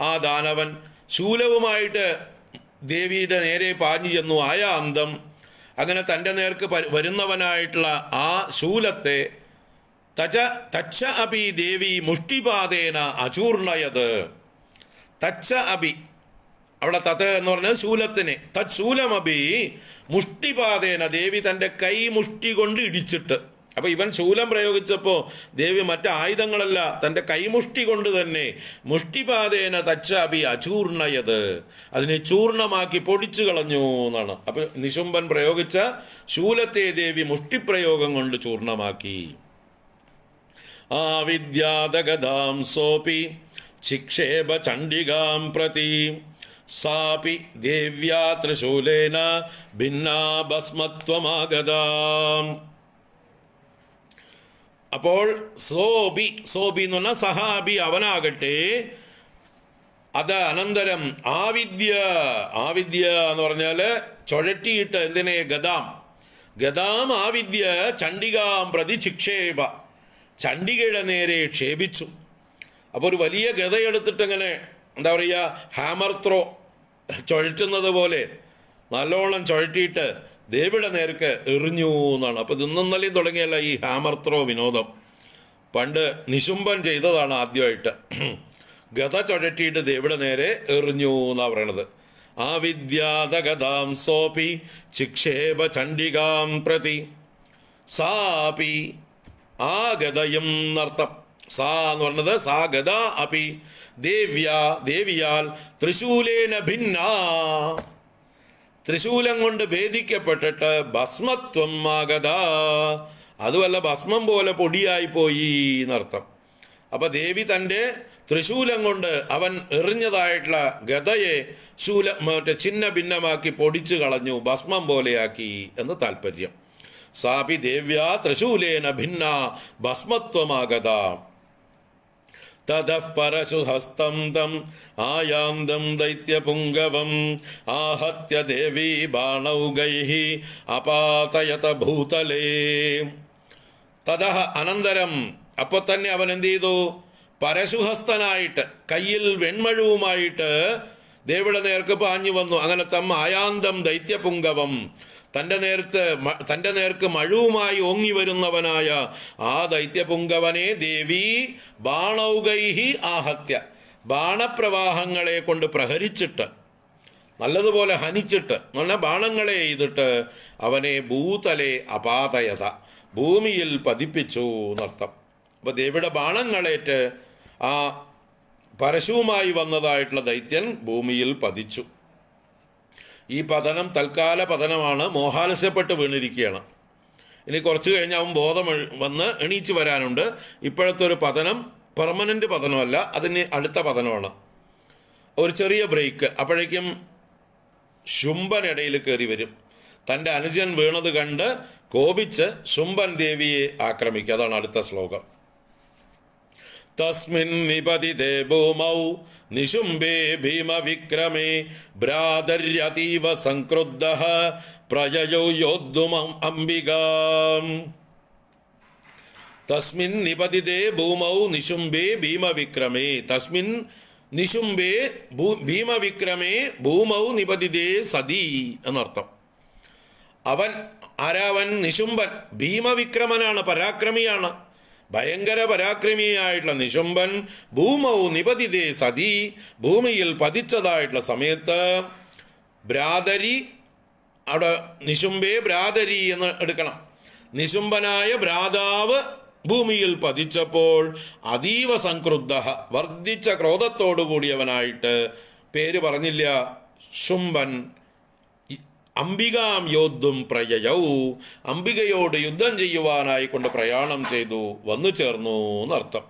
ആ ദാനവൻ ശൂലവുമായിട്ട് ദേവിയുടെ നേരെ പാഞ്ഞു ചെന്നു ആയ അന്തം അങ്ങനെ തൻ്റെ നേർക്ക് വരുന്നവനായിട്ടുള്ള ആ ശൂലത്തെ തജ തച്ച അഭി ദേവി മുഷ്ടിപാതേന അചൂർണയത് തച്ച അഭി അവിടെ തത് എന്ന് പറഞ്ഞാൽ ശൂലത്തിന് തത് മുഷ്ടിപാതേന ദേവി തൻ്റെ കൈ മുഷ്ടി കൊണ്ട് ഇടിച്ചിട്ട് അപ്പൊ ഇവൻ ശൂലം പ്രയോഗിച്ചപ്പോ ദേവി മറ്റു ആയുധങ്ങളല്ല തന്റെ കൈമുഷ്ടി കൊണ്ട് തന്നെ മുഷ്ടിപാതേന തച്ചാപി അചൂർണയത് അതിനെ ചൂർണമാക്കി പൊടിച്ചു കളഞ്ഞു എന്നാണ് അപ്പൊ നിശുംബൻ പ്രയോഗിച്ച ശൂലത്തെ ദേവി മുഷ്ടിപ്രയോഗം കൊണ്ട് ചൂർണമാക്കി ആ വിദ്യാതകതാം സോപി ശിക്ഷേപ ചണ്ഡികാം പ്രതി സാപി ദേവ്യാ ത്രിശൂലേന ഭിന്നാ ഭസ്മത്വമാഗതാം അപ്പോൾ സോബി സോബി എന്ന് പറഞ്ഞാൽ സഹാബി അവനാകട്ടെ അത് അനന്തരം ആവിദ്യ ആവിദ്യ എന്ന് പറഞ്ഞാല് ചുഴറ്റിയിട്ട് എന്തിനെ ഗതാം ഗതാം ആവിദ്യ ചണ്ഡികാം പ്രതി ചിക്ഷേപ ചണ്ഡികയുടെ നേരെ ക്ഷേപിച്ചു അപ്പോൾ ഒരു വലിയ ഗതയെടുത്തിട്ടിങ്ങനെ എന്താ പറയുക ഹാമർ ത്രോ ചുഴറ്റുന്നത് പോലെ നല്ലോണം ചുഴറ്റിയിട്ട് ദേവിയുടെ നേർക്ക് എറിഞ്ഞു എന്നാണ് അപ്പോൾ നിന്നലെയും തുടങ്ങിയല്ല ഈ ഹാമർ ത്രോ വിനോദം പണ്ട് നിശുംബൻ ചെയ്തതാണ് ആദ്യമായിട്ട് ഗത ചുഴറ്റിയിട്ട് ദേവിയുടെ നേരെ എറിഞ്ഞു എന്നാണ് പറയണത് ആവിദ്യാതഗതാം സോപി ചിക്ഷേപ ചണ്ഡികാം പ്രതി സാപി ആ ഗതയും നർത്തം സാ എന്ന് പറഞ്ഞത് സാ ഗത അപി ദേവ്യ ദേവിയാൽ തൃശൂലേന ഭിന്നാ തൃശൂലം കൊണ്ട് ഭേദിക്കപ്പെട്ടിട്ട് ഭസ്മത്വം ആകത അതുമല്ല ഭസ്മം പോലെ പൊടിയായി പോയി എന്നർത്ഥം അപ്പൊ ദേവി തന്റെ തൃശൂലം കൊണ്ട് അവൻ എറിഞ്ഞതായിട്ടുള്ള ഗതയെ ശൂല മറ്റേ ചിന്ന ഭിന്നമാക്കി പൊടിച്ചു കളഞ്ഞു ഭസ്മം പോലെയാക്കി എന്ന് താല്പര്യം സാപി ദേവ്യ തൃശൂലേന ഭിന്ന ഭസ്മത്വമാകത തതഃ പരശുഹസ്തം തം ആയാന്തം ദൈത്യപുംഗവം ആഹത്യ ദേവീ ബാണൗകൈ അപാതയത ഭൂതലേ തതഹ അനന്തരം അപ്പൊ തന്നെ അവൻ എന്ത് ചെയ്തു പരശുഹസ്തനായിട്ട് കയ്യിൽ വെൺമഴുവുമായിട്ട് ദേവിയുടെ നേർക്ക് പാഞ്ഞു വന്നു അങ്ങനെ തം ആയാന്തം ദൈത്യപുംഗവം തൻ്റെ നേരത്ത് തൻ്റെ നേർക്ക് മഴുവുമായി ഓങ്ങി വരുന്നവനായ ആ ദൈത്യപുങ്കവനെ ദേവി ബാണൗകൈഹി ആഹത്യ ബാണപ്രവാഹങ്ങളെ കൊണ്ട് പ്രഹരിച്ചിട്ട് നല്ലതുപോലെ ഹനിച്ചിട്ട് നല്ല ബാണങ്ങളെ എഴുതിട്ട് അവനെ ഭൂതലെ അപാതയത ഭൂമിയിൽ പതിപ്പിച്ചു എന്നർത്ഥം അപ്പോൾ ദേവിയുടെ ബാണങ്ങളേറ്റ് ആ പരശുവുമായി വന്നതായിട്ടുള്ള ദൈത്യൻ ഭൂമിയിൽ പതിച്ചു ഈ പതനം തൽക്കാല പതനമാണ് മോഹാലസ്യപ്പെട്ട് വീണിരിക്കുകയാണ് ഇനി കുറച്ച് കഴിഞ്ഞ് അവൻ ബോധം വന്ന് എണീച്ച് വരാനുണ്ട് ഇപ്പോഴത്തെ ഒരു പതനം പെർമനൻ്റ് പതനമല്ല അതിന് അടുത്ത പതനമാണ് ഒരു ചെറിയ ബ്രേക്ക് അപ്പോഴേക്കും ശുംഭനിടയിൽ കയറി വരും തൻ്റെ അനുജൻ വീണത് കണ്ട് കോപിച്ച് ശുംഭൻ ദേവിയെ ആക്രമിക്കുക അതാണ് അടുത്ത ശ്ലോകം तस्मिन् निपतिते भूमौ निशुम्बे भीमविक्रमे भ्रातर्यतीव सङ्क्रुद्धः प्रजयौ योद्धुमम् തസ്മിൻ നിപതിതേ ഭൂമൗ നിശുംബേ ഭീമവിക്രമേ തസ്മിൻ നിശുംബേ ഭീമവിക്രമേ ഭൂമൗ നിപതിതേ സതി എന്നർത്ഥം അവൻ ആരാവൻ നിശുംബൻ ഭീമവിക്രമനാണ് പരാക്രമിയാണ് ഭയങ്കര പരാക്രമിയായിട്ടുള്ള നിശുംബൻ ഭൂമൗ നിപതിതേ സതി ഭൂമിയിൽ പതിച്ചതായിട്ടുള്ള സമയത്ത് ഭ്രാതരി അവിടെ നിശുംബേ ഭ്രാതരി എന്ന് എടുക്കണം നിശുംബനായ ഭ്രാതാവ് ഭൂമിയിൽ പതിച്ചപ്പോൾ അതീവ സംക്രുദ്ധ വർദ്ധിച്ച ക്രോധത്തോടു കൂടിയവനായിട്ട് പേര് പറഞ്ഞില്ല ശുംബൻ അംബികാം യോദ്ധും പ്രയയൗ അംബികയോട് യുദ്ധം ചെയ്യുവാനായി കൊണ്ട് പ്രയാണം ചെയ്തു വന്നു ചേർന്നു എന്നർത്ഥം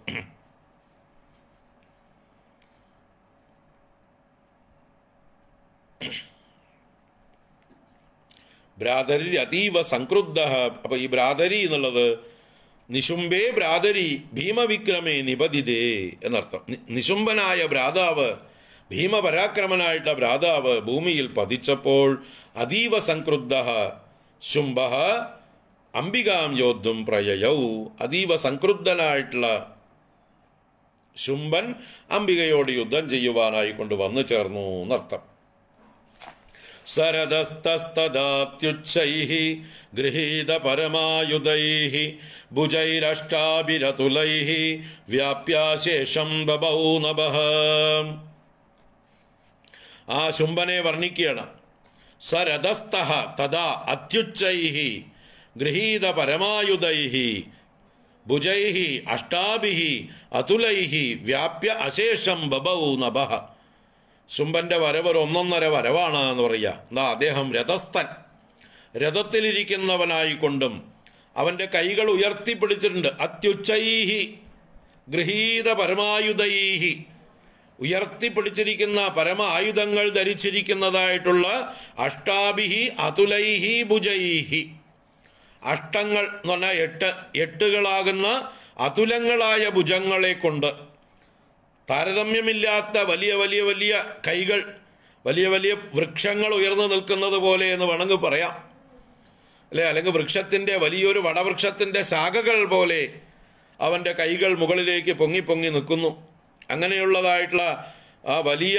ബ്രാതരി അതീവ സംക്രുദ്ധ അപ്പൊ ഈ ബ്രാതരി എന്നുള്ളത് നിശുംബേ ബ്രാതരി ഭീമവിക്രമേ നിബദിതേ എന്നർത്ഥം നിശുംബനായ ഭ്രാതാവ് ഭീമപരാക്രമനായിട്ടുള്ള ഭ്രാതാവ് ഭൂമിയിൽ പതിച്ചപ്പോൾ അതീവ സംക്രുദ്ധ ശുംഭ അംബികാം യോദ്ധും പ്രയയൗ അതീവ സംക്രുദ്ധനായിട്ടുള്ള ശുംഭൻ അംബികയോട് യുദ്ധം ചെയ്യുവാനായി കൊണ്ട് വന്നു ചേർന്നു എന്നർത്ഥം സരദസ്തസ്തദാത്യുച്ഛൈ ഗൃഹീത പരമായുധൈ ഭുജൈരഷ്ടാഭിരതുലൈ വ്യാപ്യാശേഷം ബബൗ നഭ ആ ശുംഭനെ വർണ്ണിക്കുകയാണ് സരഥസ്ഥ തഥാ അത്യുച്ചൈ ഗൃഹീത പരമായുധൈ ഭുജൈ അഷ്ടാഭി അതുലൈ വ്യാപ്യ അശേഷം ബബൗ നഭ ശുംബന്റെ വരവർ ഒന്നൊന്നര വരവാണ് എന്ന് പറയുക എന്താ അദ്ദേഹം രഥസ്ഥൻ രഥത്തിലിരിക്കുന്നവനായിക്കൊണ്ടും അവൻ്റെ കൈകൾ ഉയർത്തിപ്പിടിച്ചിട്ടുണ്ട് അത്യുച്ചൈഹി ഗൃഹീത പരമായുധൈഹി ഉയർത്തിപ്പിടിച്ചിരിക്കുന്ന പരമ ആയുധങ്ങൾ ധരിച്ചിരിക്കുന്നതായിട്ടുള്ള അഷ്ടാഭിഹി അതുലൈഹി ഭുജൈഹി അഷ്ടങ്ങൾ എന്ന് പറഞ്ഞാൽ എട്ട് എട്ടുകളാകുന്ന അതുലങ്ങളായ ഭുജങ്ങളെ കൊണ്ട് താരതമ്യമില്ലാത്ത വലിയ വലിയ വലിയ കൈകൾ വലിയ വലിയ വൃക്ഷങ്ങൾ ഉയർന്നു നിൽക്കുന്നത് പോലെ എന്ന് വേണമെങ്കിൽ പറയാം അല്ലെ അല്ലെങ്കിൽ വൃക്ഷത്തിൻ്റെ വലിയൊരു വടവൃക്ഷത്തിൻ്റെ ശാഖകൾ പോലെ അവൻ്റെ കൈകൾ മുകളിലേക്ക് പൊങ്ങി പൊങ്ങി നിൽക്കുന്നു അങ്ങനെയുള്ളതായിട്ടുള്ള ആ വലിയ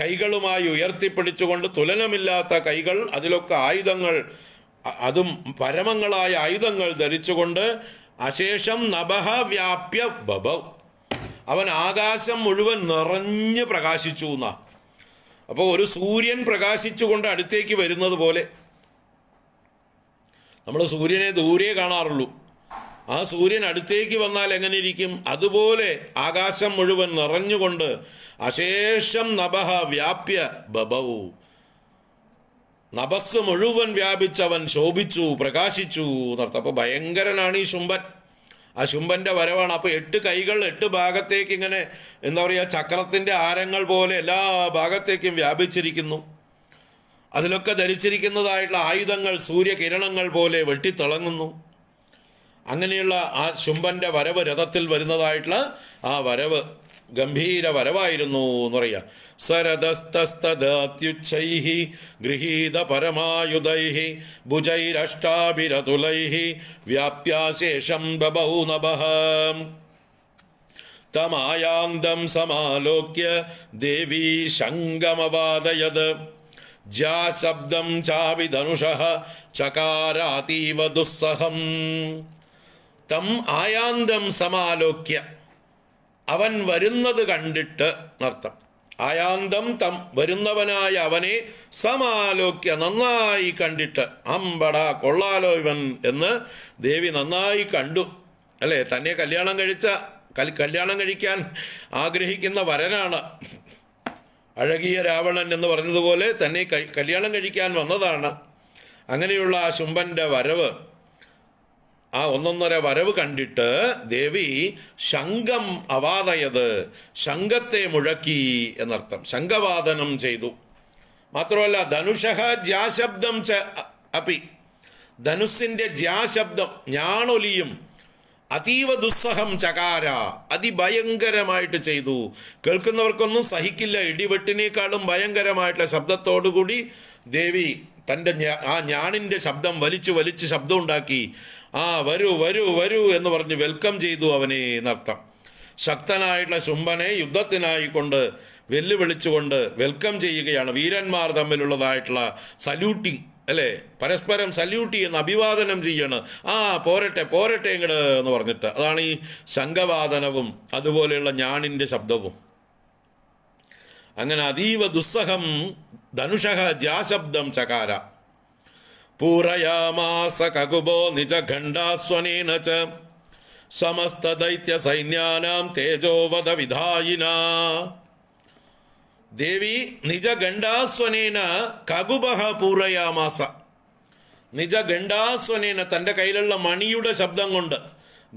കൈകളുമായി ഉയർത്തിപ്പിടിച്ചുകൊണ്ട് തുലനമില്ലാത്ത കൈകൾ അതിലൊക്കെ ആയുധങ്ങൾ അതും പരമങ്ങളായ ആയുധങ്ങൾ ധരിച്ചുകൊണ്ട് അശേഷം നബഹ വ്യാപ്യ ബഭവ് അവൻ ആകാശം മുഴുവൻ നിറഞ്ഞ് പ്രകാശിച്ചു എന്നാ അപ്പോൾ ഒരു സൂര്യൻ പ്രകാശിച്ചുകൊണ്ട് അടുത്തേക്ക് വരുന്നത് പോലെ നമ്മൾ സൂര്യനെ ദൂരെ കാണാറുള്ളൂ ആ സൂര്യൻ അടുത്തേക്ക് വന്നാൽ എങ്ങനെ ഇരിക്കും അതുപോലെ ആകാശം മുഴുവൻ നിറഞ്ഞുകൊണ്ട് അശേഷം നഭ വ്യാപ്യ ബബവു നഭസ് മുഴുവൻ വ്യാപിച്ചവൻ ശോഭിച്ചു പ്രകാശിച്ചു നടത്തപ്പോ ഭയങ്കരനാണ് ഈ ശുംഭൻ ആ ശുംഭന്റെ വരവാണ് അപ്പോൾ എട്ട് കൈകൾ എട്ട് ഭാഗത്തേക്ക് ഇങ്ങനെ എന്താ പറയാ ചക്രത്തിന്റെ ആരങ്ങൾ പോലെ എല്ലാ ഭാഗത്തേക്കും വ്യാപിച്ചിരിക്കുന്നു അതിലൊക്കെ ധരിച്ചിരിക്കുന്നതായിട്ടുള്ള ആയുധങ്ങൾ സൂര്യകിരണങ്ങൾ പോലെ വെട്ടിത്തിളങ്ങുന്നു അങ്ങനെയുള്ള ആ ശുംഭന്റെ വരവ് രഥത്തിൽ വരുന്നതായിട്ടുള്ള ആ വരവ് ഗംഭീര വരവായിരുന്നു എന്ന് പറയാ സരദസ്തസ്തദാത്യുച്ഛൈഹി ഗൃഹീത പരമായുധൈഹി ഭുജൈരഷ്ടാഭിരതുലൈഹി വ്യാപ്യാശേഷം ബബൗ നഭ തമായാന്തം സമാലോക്യ ദേവീ ശംഗമവാദയത് ജാ ശബ്ദം ചാവിധനുഷ ചകാരാതീവ ദുസ്സഹം തം ആയാന്തം സമാലോക്യ അവൻ വരുന്നത് കണ്ടിട്ട് നർത്തം ആയാന്തം തം വരുന്നവനായ അവനെ സമാലോക്യ നന്നായി കണ്ടിട്ട് അമ്പട കൊള്ളാലോ ഇവൻ എന്ന് ദേവി നന്നായി കണ്ടു അല്ലേ തന്നെ കല്യാണം കഴിച്ച കല്യാണം കഴിക്കാൻ ആഗ്രഹിക്കുന്ന വരനാണ് അഴകിയ രാവണൻ എന്ന് പറഞ്ഞതുപോലെ തന്നെ കല്യാണം കഴിക്കാൻ വന്നതാണ് അങ്ങനെയുള്ള ആ ശുംഭന്റെ വരവ് ആ ഒന്നൊന്നര വരവ് കണ്ടിട്ട് ദേവി ശംഖം അവാതയത് ശംഖത്തെ മുഴക്കി എന്നർത്ഥം ശംഖവാദനം ചെയ്തു മാത്രമല്ല ധനുഷഹ ജ്യാശബ്ദം ച അപ്പി ധനുസിന്റെ ജ്യാശബ്ദം ഞാണൊലിയും അതീവ ദുസ്സഹം ചകാര അതിഭയങ്കരമായിട്ട് ചെയ്തു കേൾക്കുന്നവർക്കൊന്നും സഹിക്കില്ല ഇടിവെട്ടിനേക്കാളും ഭയങ്കരമായിട്ടുള്ള ശബ്ദത്തോടുകൂടി ദേവി തൻ്റെ ആ ഞാണിൻ്റെ ശബ്ദം വലിച്ചു വലിച്ച് ഉണ്ടാക്കി ആ വരൂ വരൂ വരൂ എന്ന് പറഞ്ഞ് വെൽക്കം ചെയ്തു അവനെ എന്നർത്ഥം ശക്തനായിട്ടുള്ള ശുംഭനെ യുദ്ധത്തിനായിക്കൊണ്ട് വെല്ലുവിളിച്ചുകൊണ്ട് വെൽക്കം ചെയ്യുകയാണ് വീരന്മാർ തമ്മിലുള്ളതായിട്ടുള്ള സല്യൂട്ടിങ് അല്ലേ പരസ്പരം സല്യൂട്ട് ചെയ്യുന്ന അഭിവാദനം ചെയ്യണം ആ പോരട്ടെ പോരട്ടെ ഇങ്ങട് എന്ന് പറഞ്ഞിട്ട് അതാണ് ഈ ശംഖവാദനവും അതുപോലെയുള്ള ഞാണിൻ്റെ ശബ്ദവും അങ്ങനെ അതീവ ദുസ്സഹം ധനുഷഃ ജാശബ്ദം ചകാര പൂരയാമാസ കകുബോ നിജഖണ്ഡാസ്വനേന ച സമസ്തദൈത്യസൈന്യാനാം തേജോവത വിധായിന ദേവി നിജഗണ്ഡാസ്വനേന കകുബഹ പൂരയാമാസ നിജഗണ്ഡാസ്വനേന തന്റെ കയ്യിലുള്ള മണിയുടെ ശബ്ദം കൊണ്ട്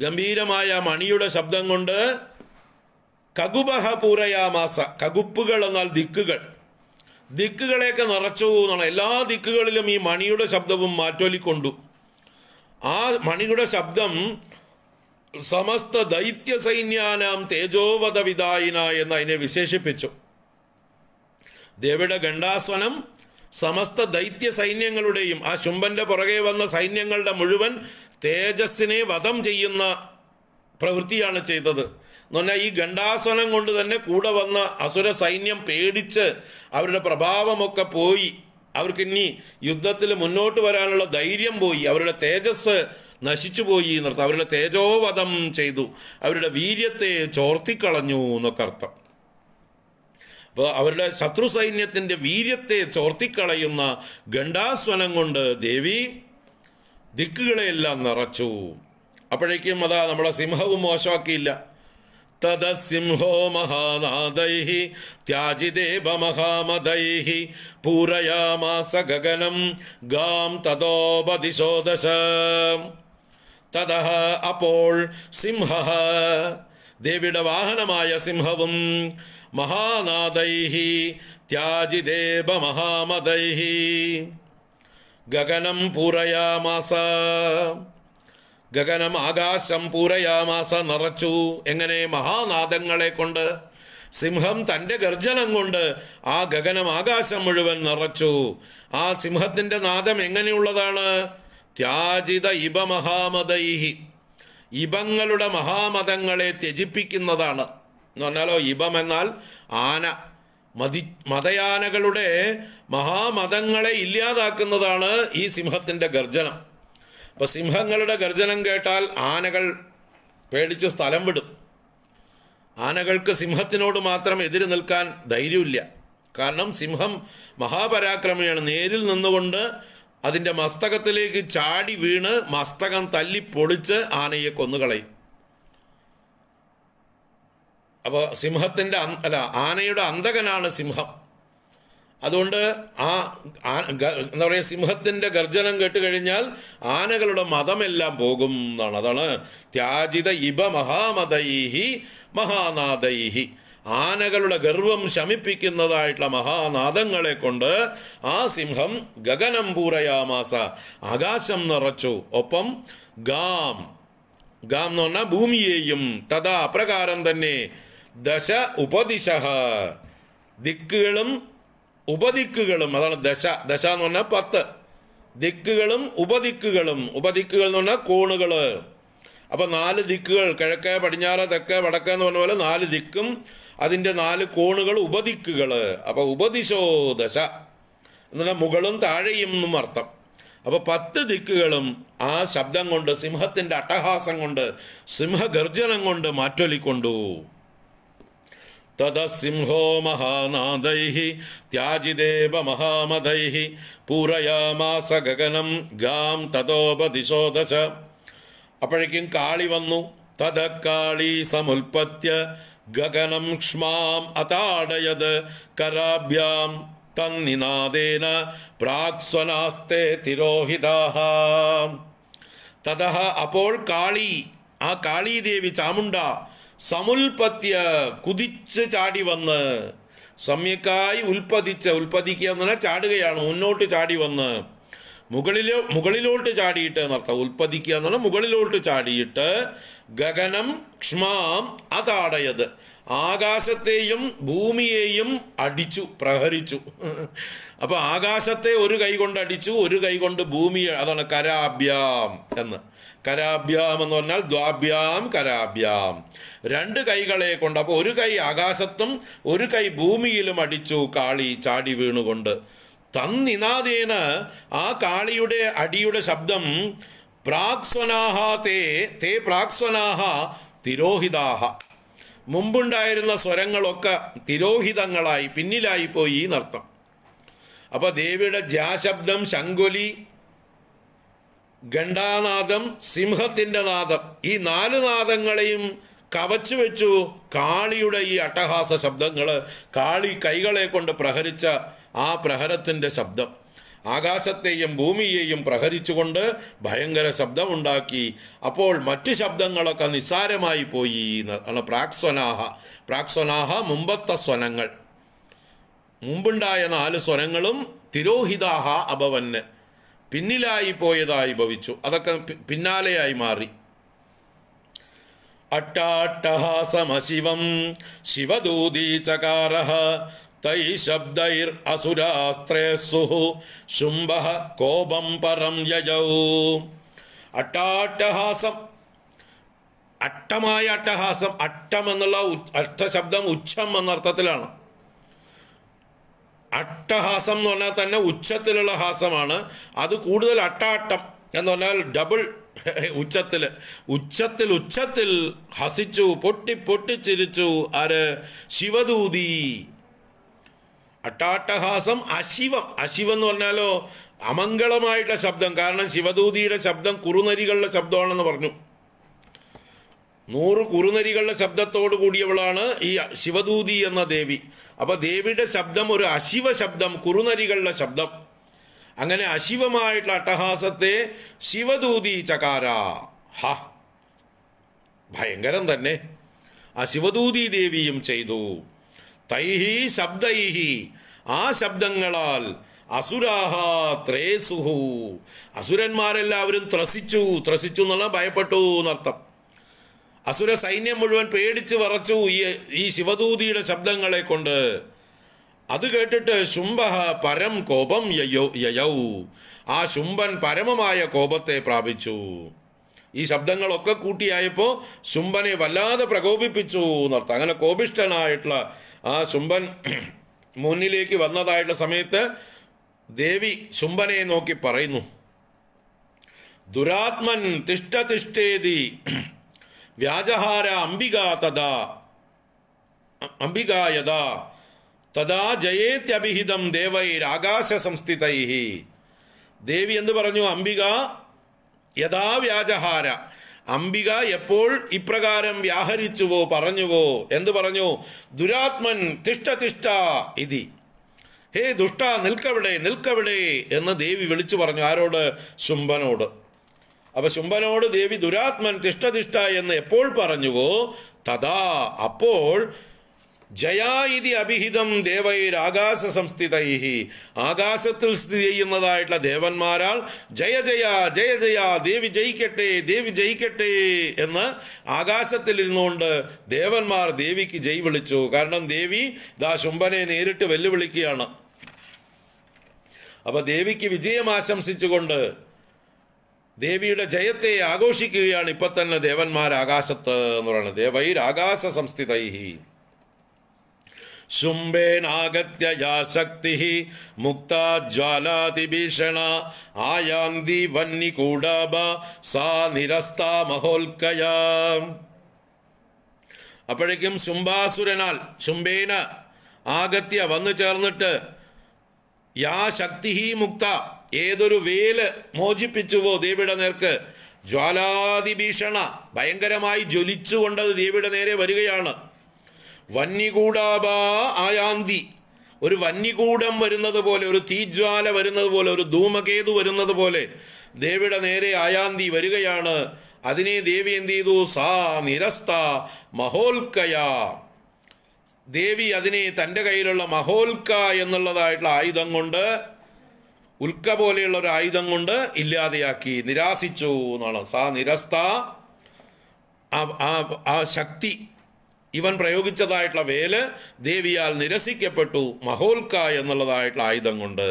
ഗംഭീരമായ മണിയുടെ ശബ്ദം കൊണ്ട് കകുബഹ പൂരയാമാസ കകുപ്പുകൾ എന്നാൽ ദിക്കുകൾ ദിക്കുകളെയൊക്കെ നിറച്ചു എന്നുള്ള എല്ലാ ദിക്കുകളിലും ഈ മണിയുടെ ശബ്ദവും മാറ്റൊലിക്കൊണ്ടു ആ മണിയുടെ ശബ്ദം സമസ്ത ദൈത്യ സൈന്യാനാം തേജോവധ വിദായിന എന്ന് അതിനെ വിശേഷിപ്പിച്ചു ദേവിയുടെ ഗണ്ടാസ്വനം സമസ്ത ദൈത്യ സൈന്യങ്ങളുടെയും ആ ശുംഭന്റെ പുറകെ വന്ന സൈന്യങ്ങളുടെ മുഴുവൻ തേജസ്സിനെ വധം ചെയ്യുന്ന പ്രവൃത്തിയാണ് ചെയ്തത് എന്ന് പറഞ്ഞാൽ ഈ ഗണ്ടാസനം കൊണ്ട് തന്നെ കൂടെ വന്ന അസുര സൈന്യം പേടിച്ച് അവരുടെ പ്രഭാവമൊക്കെ പോയി അവർക്ക് ഇനി യുദ്ധത്തിൽ മുന്നോട്ട് വരാനുള്ള ധൈര്യം പോയി അവരുടെ തേജസ് നശിച്ചുപോയി എന്നർത്ഥം അവരുടെ തേജോവധം ചെയ്തു അവരുടെ വീര്യത്തെ ചോർത്തിക്കളഞ്ഞു എന്നൊക്കെ അർത്ഥം അപ്പോൾ അവരുടെ ശത്രു സൈന്യത്തിൻ്റെ വീര്യത്തെ ചോർത്തിക്കളയുന്ന ഗണ്ടാസ്വനം കൊണ്ട് ദേവി ദിക്കുകളെയെല്ലാം നിറച്ചു അപ്പോഴേക്കും അതാ നമ്മളെ സിംഹവും മോശമാക്കിയില്ല सिंहो महानादैः त्याजिदेव महामदैः पूरयामास गगनं गां दश तदः अपोळ् सिंहः देविडवाहनमाय सिंहवं महानादैः त्याजिदेव महामदैः गगनं पूरयामास ഗഗനം ആകാശം പൂരയാമാസ നിറച്ചു എങ്ങനെ മഹാനാദങ്ങളെ കൊണ്ട് സിംഹം തൻ്റെ ഗർജനം കൊണ്ട് ആ ഗഗനം ആകാശം മുഴുവൻ നിറച്ചു ആ സിംഹത്തിൻ്റെ നാദം എങ്ങനെയുള്ളതാണ് ത്യാജിത ഇബ മഹാമതൈഹി ഇബങ്ങളുടെ മഹാമതങ്ങളെ ത്യജിപ്പിക്കുന്നതാണ് എന്ന് പറഞ്ഞാലോ ഇബം എന്നാൽ ആന മതി മതയാനകളുടെ മഹാമതങ്ങളെ ഇല്ലാതാക്കുന്നതാണ് ഈ സിംഹത്തിൻ്റെ ഗർജനം അപ്പൊ സിംഹങ്ങളുടെ ഗർജനം കേട്ടാൽ ആനകൾ പേടിച്ച് സ്ഥലം വിടും ആനകൾക്ക് സിംഹത്തിനോട് മാത്രം എതിര് നിൽക്കാൻ ധൈര്യമില്ല കാരണം സിംഹം മഹാപരാക്രമിയാണ് നേരിൽ നിന്നുകൊണ്ട് അതിൻ്റെ മസ്തകത്തിലേക്ക് ചാടി വീണ് മസ്തകം തല്ലി പൊളിച്ച് ആനയെ കൊന്നുകളയും അപ്പോൾ സിംഹത്തിൻ്റെ അല്ല ആനയുടെ അന്തകനാണ് സിംഹം അതുകൊണ്ട് ആ എന്താ പറയുക സിംഹത്തിൻ്റെ ഗർജനം കേട്ട് കഴിഞ്ഞാൽ ആനകളുടെ മതമെല്ലാം പോകും എന്നാണ് അതാണ് ത്യാജിത ഇബ മഹാമതൈഹി മഹാനാഥൈഹി ആനകളുടെ ഗർവം ശമിപ്പിക്കുന്നതായിട്ടുള്ള മഹാനാദങ്ങളെ കൊണ്ട് ആ സിംഹം ഗഗനം പൂരയാമാസ ആകാശം നിറച്ചു ഒപ്പം ഗാം ഗാം എന്ന് പറഞ്ഞാൽ ഭൂമിയെയും തഥാ അപ്രകാരം തന്നെ ദശ ഉപദിശ ദിക്കുകളും ഉപദിക്കുകളും അതാണ് ദശ ദശ എന്ന് പറഞ്ഞാൽ പത്ത് ദിക്കുകളും ഉപദിക്കുകളും ഉപദിക്കുകൾ എന്ന് പറഞ്ഞാൽ കോണുകൾ അപ്പൊ നാല് ദിക്കുകൾ കിഴക്ക് പടിഞ്ഞാറ് തെക്ക് വടക്ക എന്ന് പറഞ്ഞ പോലെ നാല് ദിക്കും അതിന്റെ നാല് കോണുകൾ ഉപദിക്കുകൾ അപ്പൊ ഉപദിശോ ദശ എന്നാൽ മുകളും താഴെയും എന്നും അർത്ഥം അപ്പോൾ പത്ത് ദിക്കുകളും ആ ശബ്ദം കൊണ്ട് സിംഹത്തിന്റെ അട്ടഹാസം കൊണ്ട് സിംഹഗർജനം കൊണ്ട് മാറ്റൊലിക്കൊണ്ടു തദസിംഹോ മഹാനാദൈ ത്യാജിദേവ മഹാമതൈ പൂരയാമാസ ഗഗനം ഗാം തതോപദിശോദശ അപ്പോഴേക്കും കാളി വന്നു കാളി സമുൽപത്യ ഗഗനം ക്ഷ്മാം അതാടയത് കരാഭ്യാം തന്നിനാദേന പ്രാക്സ്വനാസ്തേ തിരോഹിതാഹ തതഹ അപ്പോൾ കാളി ആ കാളീദേവി ചാമുണ്ട സമുൽപത്യ കുതിച്ച് ചാടി വന്ന് സമ്യക്കായി ഉൽപ്പതിച്ച ഉൽപ്പതിക്കുക എന്നാൽ ചാടുകയാണ് മുന്നോട്ട് ചാടി വന്ന് മുകളിലോ മുകളിലോട്ട് ചാടിയിട്ട് എന്നർത്ഥം ഉൽപ്പതിക്കുക എന്ന് പറഞ്ഞാൽ മുകളിലോട്ട് ചാടിയിട്ട് ഗഗനം ക്ഷ്മാം അതാടയത് ആകാശത്തെയും ഭൂമിയെയും അടിച്ചു പ്രഹരിച്ചു അപ്പൊ ആകാശത്തെ ഒരു കൈ കൊണ്ട് അടിച്ചു ഒരു കൈ കൊണ്ട് ഭൂമിയെ അതാണ് കരാഭ്യാം എന്ന് കരാഭ്യാം എന്ന് പറഞ്ഞാൽ ദ്വാഭ്യാം കരാഭ്യാം രണ്ട് കൈകളെ കൊണ്ട് അപ്പോൾ ഒരു കൈ ആകാശത്തും ഒരു കൈ ഭൂമിയിലും അടിച്ചു കാളി ചാടി വീണുകൊണ്ട് തന്നിനാദേന ആ കാളിയുടെ അടിയുടെ ശബ്ദം പ്രാക്സ്വനാഹ തേ തേ പ്രാക്സ്വനാഹ തിരോഹിതാഹ മുമ്പുണ്ടായിരുന്ന സ്വരങ്ങളൊക്കെ തിരോഹിതങ്ങളായി പിന്നിലായി പോയി നർത്തം അപ്പൊ ദേവിയുടെ ജാശബ്ദം ശങ്കുലി ഖണ്ഡാനാദം സിംഹത്തിന്റെ നാദം ഈ നാല് നാദങ്ങളെയും കവച്ചു വെച്ചു കാളിയുടെ ഈ അട്ടഹാസ ശബ്ദങ്ങൾ കാളി കൈകളെ കൊണ്ട് പ്രഹരിച്ച ആ പ്രഹരത്തിന്റെ ശബ്ദം ആകാശത്തെയും ഭൂമിയെയും പ്രഹരിച്ചുകൊണ്ട് ഭയങ്കര ശബ്ദമുണ്ടാക്കി അപ്പോൾ മറ്റു ശബ്ദങ്ങളൊക്കെ നിസ്സാരമായി പോയി പ്രാക്സ്വനാഹ പ്രാക്സ്വനാഹ മുമ്പത്തെ സ്വനങ്ങൾ മുമ്പുണ്ടായ നാല് സ്വനങ്ങളും തിരോഹിതാഹ അപവന് പിന്നിലായി പോയതായി ഭവിച്ചു അതൊക്കെ പിന്നാലെയായി മാറി അട്ടാട്ടഹാസമശിവം ശിവദൂതീചകാര തൈ ശബ്ദൈർ അസുരാസ്ത്രേസുഹു ശുംഭ കോപം പരം യജൗ അട്ടാട്ടഹാസം അട്ടമായ അട്ടഹാസം അട്ടം എന്നുള്ള അർത്ഥശബ്ദം ഉച്ഛം എന്ന അർത്ഥത്തിലാണ് അട്ടഹാസം എന്ന് പറഞ്ഞാൽ തന്നെ ഉച്ചത്തിലുള്ള ഹാസമാണ് അത് കൂടുതൽ അട്ടാട്ടം എന്ന് പറഞ്ഞാൽ ഡബിൾ ഉച്ചത്തിൽ ഉച്ചത്തിൽ ഉച്ചത്തിൽ ഹസിച്ചു പൊട്ടി പൊട്ടിച്ചിരിച്ചു ആര് ശിവദൂതി അട്ടാട്ടഹാസം അശിവം അശിവം എന്ന് പറഞ്ഞാലോ അമംഗളമായിട്ടുള്ള ശബ്ദം കാരണം ശിവദൂതിയുടെ ശബ്ദം കുറുനരികളുടെ ശബ്ദമാണെന്ന് പറഞ്ഞു നൂറ് കുറുനരികളുടെ ശബ്ദത്തോടു കൂടിയവളാണ് ഈ ശിവദൂതി എന്ന ദേവി അപ്പൊ ദേവിയുടെ ശബ്ദം ഒരു അശിവ ശബ്ദം കുറുനരികളുടെ ശബ്ദം അങ്ങനെ അശിവമായിട്ടുള്ള അട്ടഹാസത്തെ ശിവദൂതി ചകാര ഹ ഭയങ്കരം തന്നെ ആ ശിവദൂതി ദേവിയും ചെയ്തു തൈഹി ശബ്ദൈഹി ആ ശബ്ദങ്ങളാൽ അസുരാഹ ത്രേസുഹു അസുരന്മാരെല്ലാവരും ത്രസിച്ചു ത്രസിച്ചു എന്നുള്ള ഭയപ്പെട്ടു എന്നർത്ഥം അസുര സൈന്യം മുഴുവൻ പേടിച്ച് വറച്ചു ഈ ഈ ശിവദൂതിയുടെ ശബ്ദങ്ങളെ കൊണ്ട് അത് കേട്ടിട്ട് ശുംഭ പരം കോപം യയോ യയൗ ആ ശുംഭൻ പരമമായ കോപത്തെ പ്രാപിച്ചു ഈ ശബ്ദങ്ങളൊക്കെ കൂട്ടിയായപ്പോ ശുംഭനെ വല്ലാതെ പ്രകോപിപ്പിച്ചു എന്നർത്ഥം അങ്ങനെ കോപിഷ്ടനായിട്ടുള്ള ആ ശുംഭൻ മുന്നിലേക്ക് വന്നതായിട്ടുള്ള സമയത്ത് ദേവി ശുംഭനെ നോക്കി പറയുന്നു ദുരാത്മൻ തിഷ്ടതിഷ്ഠേതി വ്യാജഹാര അംബിക തഥാ അംബിക യഥാ തഥാ ജയേത്യഭിഹിതം ദേവൈരാകാശ സംസ്ഥിതൈ ദേവി എന്ന് പറഞ്ഞു അംബിക യഥാ വ്യാജഹാര അംബിക എപ്പോൾ ഇപ്രകാരം വ്യാഹരിച്ചുവോ പറഞ്ഞുവോ എന്ന് പറഞ്ഞു ദുരാത്മൻ തിഷ്ട തിഷ്ട ഇതി ഹേ ദുഷ്ട നിൽക്കവിടെ നിൽക്കവിടെ എന്ന് ദേവി വിളിച്ചു പറഞ്ഞു ആരോട് ശുംഭനോട് അപ്പൊ ശുംഭനോട് ദേവി ദുരാത്മൻ തിഷ്ടതിഷ്ഠ എന്ന് എപ്പോൾ പറഞ്ഞുവോ തഥാ അപ്പോൾ ജയാ ഇതി അഭിഹിതം ദേവൈരാകാശ സംസ്ഥിതൈഹി ആകാശത്തിൽ സ്ഥിതി ചെയ്യുന്നതായിട്ടുള്ള ദേവന്മാരാൽ ജയ ജയ ജയ ജയ ദേവി ജയിക്കട്ടെ ദേവി ജയിക്കട്ടെ എന്ന് ആകാശത്തിൽ ഇരുന്നുകൊണ്ട് ദേവന്മാർ ദേവിക്ക് ജയ് വിളിച്ചു കാരണം ദേവി ദാ ശുംഭനെ നേരിട്ട് വെല്ലുവിളിക്കുകയാണ് അപ്പൊ ദേവിക്ക് വിജയം ആശംസിച്ചുകൊണ്ട് ദേവിയുടെ ജയത്തെ ആഘോഷിക്കുകയാണ് ഇപ്പൊ തന്നെ ദേവന്മാർ ആകാശത്ത് എന്ന് പറയുന്നത് ദേവൈർ ആകാശ സംസ്ഥിതൈഹി ശുംഭേനാഗത്യ യാ ശക്തി മുക്താ ജ്വാലാതിഭീഷണ ആയാന്തി വന്നികൂടാബ സാ നിരസ്ത മഹോൽക്കയ അപ്പോഴേക്കും ശുംഭാസുരനാൽ ശുംഭേന ആഗത്യ വന്നു ചേർന്നിട്ട് യാ ശക്തി മുക്ത ഏതൊരു വേല് മോചിപ്പിച്ചുവോ ദേവിയുടെ നേർക്ക് ജ്വാലാതിഭീഷണ ഭയങ്കരമായി ജ്വലിച്ചുകൊണ്ടത് ദേവിയുടെ നേരെ വരികയാണ് വന്യകൂടാബാ ആയാന്തി ഒരു വന്യകൂടം വരുന്നത് പോലെ ഒരു തീജ്വാല വരുന്നത് പോലെ ഒരു ധൂമകേതു വരുന്നത് പോലെ ദേവിയുടെ നേരെ ആയാന്തി വരികയാണ് അതിനെ ദേവി എന്ത് ചെയ്തു സാ നിരസ്ത മഹോൽക്കയ ദേവി അതിനെ തൻ്റെ കയ്യിലുള്ള മഹോൽക്ക എന്നുള്ളതായിട്ടുള്ള ആയുധം കൊണ്ട് ഉൽക്ക പോലെയുള്ള ഒരു ആയുധം കൊണ്ട് ഇല്ലാതെയാക്കി നിരാസിച്ചു എന്നാണ് സാ നിരസ്ത ആ ശക്തി ഇവൻ പ്രയോഗിച്ചതായിട്ടുള്ള വേല് ദേവിയാൽ നിരസിക്കപ്പെട്ടു മഹോൽക്ക എന്നുള്ളതായിട്ടുള്ള ആയുധം കൊണ്ട്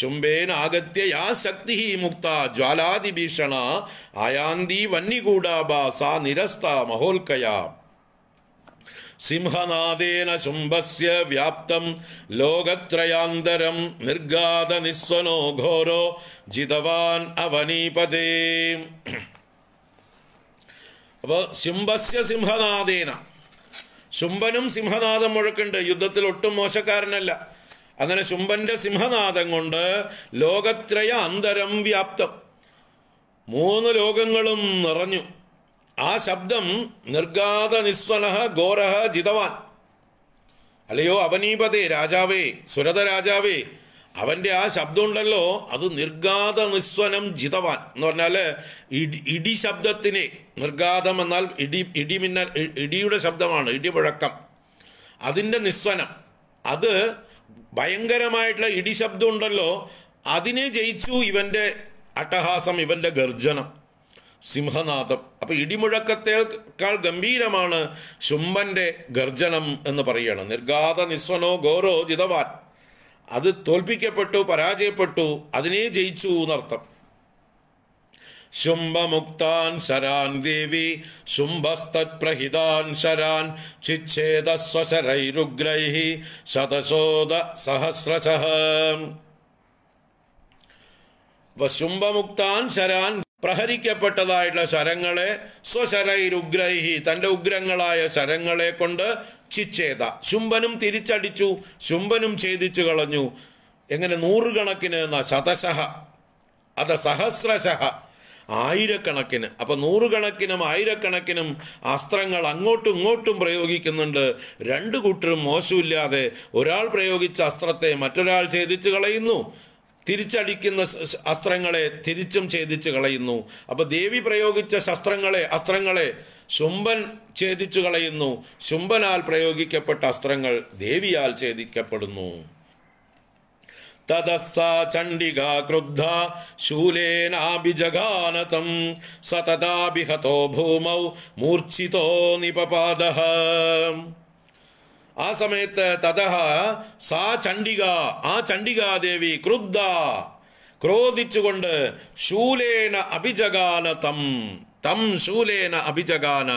ശുംബേൻ ആഗത്യ യാ ശക്തി മുക്ത ജ്വാലാതി ഭീഷണ ആയാന്തി വന്യഗൂഢാബ സാ നിരസ്ത മഹോൽക്കയാ സിംഹനാദേന ശുംഭസ്യ വ്യാപ്തം ലോകത്രയാന്തരം നിർഗാത നിസ്വനോ ഘോരോ ജിതവാൻ അവനീപതേ അപ്പോൾ ശുംഭസ്യ സിംഹനാദേന ശുംഭനും സിംഹനാദം മുഴക്കുണ്ട് യുദ്ധത്തിൽ ഒട്ടും മോശക്കാരനല്ല അങ്ങനെ ശുംഭന്റെ സിംഹനാദം കൊണ്ട് ലോകത്രയ അന്തരം വ്യാപ്തം മൂന്ന് ലോകങ്ങളും നിറഞ്ഞു ആ ശബ്ദം നിർഗാത നിസ്വനഹ ഘോരഹ ജിതവാൻ അല്ലയോ അവനീപതേ രാജാവേ സുരത രാജാവേ അവൻ്റെ ആ ശബ്ദമുണ്ടല്ലോ അത് നിർഗാത നിസ്വനം ജിതവാൻ എന്ന് പറഞ്ഞാൽ ഇടി ഇടി ശബ്ദത്തിനെ നിർഗാതം എന്നാൽ ഇടി ഇടിമിന്നൽ ഇടിയുടെ ശബ്ദമാണ് ഇടി മുഴക്കം അതിൻ്റെ നിസ്വനം അത് ഭയങ്കരമായിട്ടുള്ള ഇടി ശബ്ദമുണ്ടല്ലോ അതിനെ ജയിച്ചു ഇവൻ്റെ അട്ടഹാസം ഇവൻ്റെ ഗർജനം സിംഹനാഥം അപ്പം ഇടിമുഴക്കത്തേക്കാൾ ഗംഭീരമാണ് ശുംഭൻ്റെ ഗർജനം എന്ന് പറയണം നിർഗാത നിസ്വനോ ഗൗരോ ജിതവാൻ അത് തോൽപ്പിക്കപ്പെട്ടു പരാജയപ്പെട്ടു അതിനെ ജയിച്ചു എന്നർത്ഥം ശുംഭമുക്താൻ ശരാൻ ദേവി ശുംഭസ്തപ്രഹിതാൻ ശരാൻ ചിച്ഛേദസ്വശരൈരുഗ്രൈ ശതശോദ സഹസ്രശ ശുംഭമുക്താൻ ശരാൻ പ്രഹരിക്കപ്പെട്ടതായിട്ടുള്ള ശരങ്ങളെ സ്വശരൈരുഗ്രഹി തന്റെ ഉഗ്രങ്ങളായ ശരങ്ങളെ കൊണ്ട് ചിച്ഛേത ശുംഭനും തിരിച്ചടിച്ചു ശുംഭനും ഛേദിച്ചു കളഞ്ഞു എങ്ങനെ നൂറുകണക്കിന് എന്ന ശതശഹ അത് സഹസ്രശഹ ആയിരക്കണക്കിന് അപ്പൊ നൂറുകണക്കിനും ആയിരക്കണക്കിനും അസ്ത്രങ്ങൾ അങ്ങോട്ടും ഇങ്ങോട്ടും പ്രയോഗിക്കുന്നുണ്ട് രണ്ടു കൂട്ടരും മോശമില്ലാതെ ഒരാൾ പ്രയോഗിച്ച അസ്ത്രത്തെ മറ്റൊരാൾ ഛേദിച്ചു കളയുന്നു തിരിച്ചടിക്കുന്ന അസ്ത്രങ്ങളെ തിരിച്ചും ഛേദിച്ചു കളയുന്നു അപ്പോൾ ദേവി പ്രയോഗിച്ച ശസ്ത്രങ്ങളെ അസ്ത്രങ്ങളെ ശുംഭൻ ഛേദിച്ചു കളയുന്നു ശുംഭനാൽ പ്രയോഗിക്കപ്പെട്ട അസ്ത്രങ്ങൾ ദേവിയാൽ ഛേദിക്കപ്പെടുന്നു തതസ്സാ ചണ്ഡിക ക്രുദ്ധ ശൂലേനാഭിജഗാനതം സതതാഭിഹതോ ഭൂമൗ മൂർച്ഛിതോ നിപപാദ ആ സമയത്ത് തതഹ സാ ചണ്ഡിക ആ ചണ്ഡികാദേവി ക്രുദ്ധ ക്രോധിച്ചുകൊണ്ട് ശൂലേന അഭിജഗാന തം തം ശൂലേന അഭിജഗാന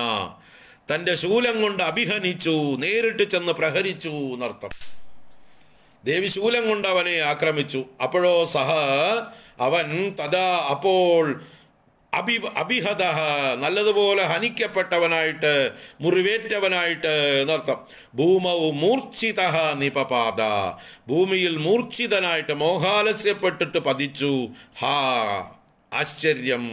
തന്റെ ശൂലം കൊണ്ട് അഭിഹനിച്ചു നേരിട്ട് ചെന്ന് പ്രഹരിച്ചു എന്നർത്ഥം ദേവി ശൂലം കൊണ്ട് അവനെ ആക്രമിച്ചു അപ്പോഴോ സഹ അവൻ തഥാ അപ്പോൾ അഭി അഭിഹത നല്ലതുപോലെ ഹനിക്കപ്പെട്ടവനായിട്ട് മുറിവേറ്റവനായിട്ട് എന്നർത്ഥം ഭൂമൗ മൂർച്ഛിത നിപപാത ഭൂമിയിൽ മൂർച്ഛിതനായിട്ട് മോഹാലസ്യപ്പെട്ടിട്ട് പതിച്ചു ഹാ ആശ്ചര്യം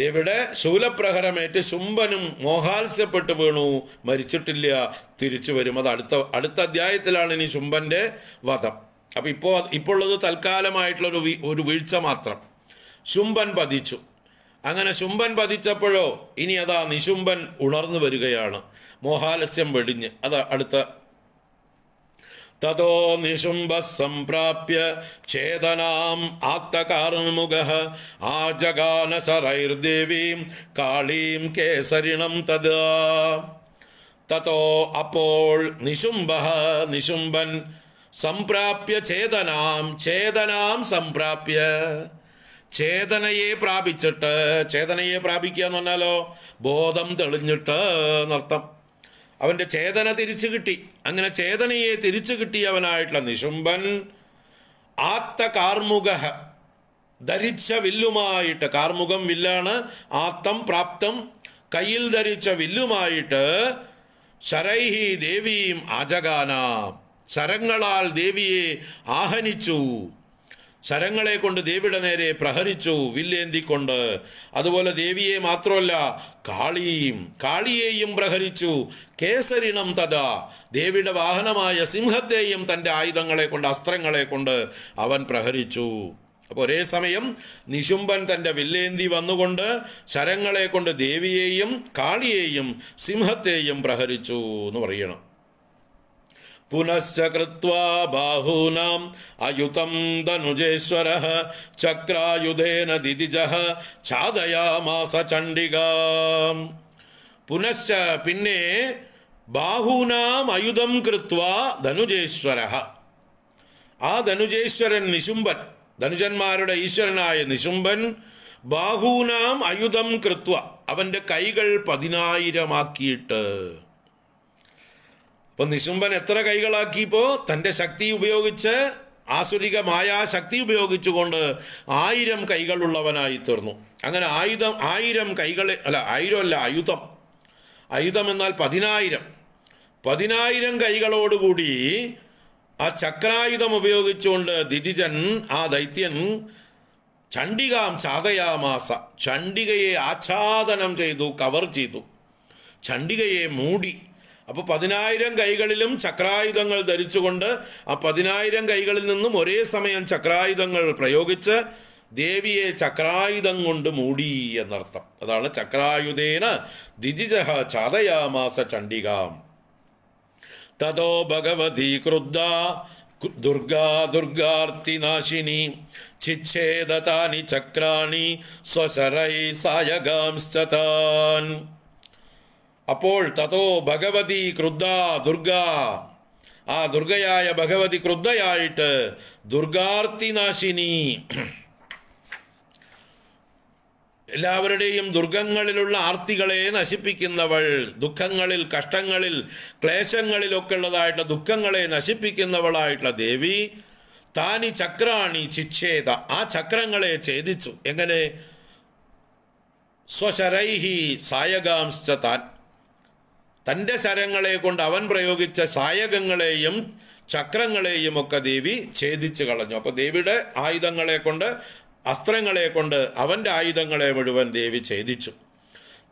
ദേവിടെ ശൂലപ്രഹരമേറ്റ് ശുംഭനും മോഹാത്സ്യപ്പെട്ട് വീണു മരിച്ചിട്ടില്ല തിരിച്ചു വരും അത് അടുത്ത അടുത്ത അധ്യായത്തിലാണ് ഇനി ശുംഭന്റെ വധം അപ്പൊ ഇപ്പോ ഇപ്പോഴുള്ളത് തൽക്കാലമായിട്ടുള്ള ഒരു ഒരു വീഴ്ച മാത്രം ശുംഭൻ പതിച്ചു അങ്ങനെ ശുംഭൻ പതിച്ചപ്പോഴോ ഇനി അതാ നിശുംഭൻ ഉണർന്നു വരികയാണ് മോഹാലസ്യം വെടിഞ്ഞ് അത് അടുത്ത തതോ നിശുംഭ സംപ്രാപ്യ ചേതനാം ആക്തകാർമുക ആജഗാനസറൈർദേവീം കാളീം കേസരിണം തത് തതോ അപ്പോൾ നിശുംഭ നിശുംഭൻ സംപ്രാപ്യ ചേതനാം ചേതനാം സംപ്രാപ്യ ചേതനയെ പ്രാപിച്ചിട്ട് ചേതനയെ പ്രാപിക്കുക എന്ന് പറഞ്ഞാലോ ബോധം തെളിഞ്ഞിട്ട് നർത്തം അവന്റെ ചേതന തിരിച്ചു കിട്ടി അങ്ങനെ ചേതനയെ തിരിച്ചു കിട്ടിയവനായിട്ടുള്ള നിശുംബൻ ആത്തകാർമുക ധരിച്ച വില്ലുമായിട്ട് കാർമുഖം വില്ലാണ് ആത്തം പ്രാപ്തം കയ്യിൽ ധരിച്ച വില്ലുമായിട്ട് ശരൈഹി ദേവിയും ആജഗാന ശരങ്ങളാൽ ദേവിയെ ആഹനിച്ചു ശരങ്ങളെ കൊണ്ട് ദേവിയുടെ നേരെ പ്രഹരിച്ചു വില്ലേന്തിക്കൊണ്ട് അതുപോലെ ദേവിയെ മാത്രമല്ല കാളിയും കാളിയെയും പ്രഹരിച്ചു കേസരിണം തഥാ ദേവിയുടെ വാഹനമായ സിംഹത്തെയും തൻ്റെ ആയുധങ്ങളെ കൊണ്ട് അസ്ത്രങ്ങളെ കൊണ്ട് അവൻ പ്രഹരിച്ചു അപ്പോൾ ഒരേ സമയം നിശുംബൻ തൻ്റെ വില്ലേന്തി വന്നുകൊണ്ട് ശരങ്ങളെ കൊണ്ട് ദേവിയെയും കാളിയെയും സിംഹത്തെയും പ്രഹരിച്ചു എന്ന് പറയണം പുനശ്ച कृत्वा അയുതം अयुतं ചക്രായുധേന ദിതിജ ഛാദയാമാസ ചണ്ഡിക പുനശ്ച പിന്നെ ബാഹൂനാം അയുധം കൃത്വ ധനുജേശ്വര ആ ധനുജേശ്വരൻ നിശുംബൻ ധനുജന്മാരുടെ ഈശ്വരനായ നിശുംബൻ ബാഹൂനാം അയുധം കൃത്വ അവന്റെ കൈകൾ പതിനായിരമാക്കിയിട്ട് അപ്പൊ നിശുംബൻ എത്ര കൈകളാക്കിയപ്പോ തന്റെ ശക്തി ഉപയോഗിച്ച് ആസുരിക ശക്തി ഉപയോഗിച്ചുകൊണ്ട് ആയിരം കൈകളുള്ളവനായി തീർന്നു അങ്ങനെ ആയുധം ആയിരം കൈകൾ അല്ല ആയിരം അല്ല ആയുധം ആയുധം എന്നാൽ പതിനായിരം പതിനായിരം കൈകളോടുകൂടി ആ ചക്രായുധം ഉപയോഗിച്ചുകൊണ്ട് ദിതിജൻ ആ ദൈത്യൻ ചണ്ഡികാം ചാതയാമാസ ചണ്ഡികയെ ആച്ഛാദനം ചെയ്തു കവർ ചെയ്തു ചണ്ഡികയെ മൂടി അപ്പോൾ പതിനായിരം കൈകളിലും ചക്രായുധങ്ങൾ ധരിച്ചുകൊണ്ട് ആ പതിനായിരം കൈകളിൽ നിന്നും ഒരേ സമയം ചക്രായുധങ്ങൾ പ്രയോഗിച്ച് ദേവിയെ ചക്രായുധം കൊണ്ട് മൂടി എന്നർത്ഥം അതാണ് ചക്രായുധേന ദിജിജ ചാതയാമാസ ചണ്ഡികാം തഥോ ഭഗവതി ക്രുദ്ധ ദുർഗാ ദുർഗാർത്തി നാശിനി ചിച്ഛേദതാനി ചക്രാണി സ്വശരൈ സായകാംശ്ച അപ്പോൾ തതോ ഭഗവതി ക്രുദ്ധ ദുർഗ ആ ദുർഗയായ ഭഗവതി ക്രുദ്ധയായിട്ട് ദുർഗാർത്തിനാശിനി എല്ലാവരുടെയും ദുർഗങ്ങളിലുള്ള ആർത്തികളെ നശിപ്പിക്കുന്നവൾ ദുഃഖങ്ങളിൽ കഷ്ടങ്ങളിൽ ക്ലേശങ്ങളിലൊക്കെ ഉള്ളതായിട്ടുള്ള ദുഃഖങ്ങളെ നശിപ്പിക്കുന്നവളായിട്ടുള്ള ദേവി താനി ചക്രാണി ചിച്ഛേദ ആ ചക്രങ്ങളെ ഛേദിച്ചു എങ്ങനെ സ്വശരൈഹി സായകാംശ താൻ തൻ്റെ ശരങ്ങളെ കൊണ്ട് അവൻ പ്രയോഗിച്ച സായകങ്ങളെയും ചക്രങ്ങളെയും ഒക്കെ ദേവി ഛേദിച്ചു കളഞ്ഞു അപ്പോൾ ദേവിയുടെ ആയുധങ്ങളെ കൊണ്ട് അസ്ത്രങ്ങളെ കൊണ്ട് അവന്റെ ആയുധങ്ങളെ മുഴുവൻ ദേവി ഛേദിച്ചു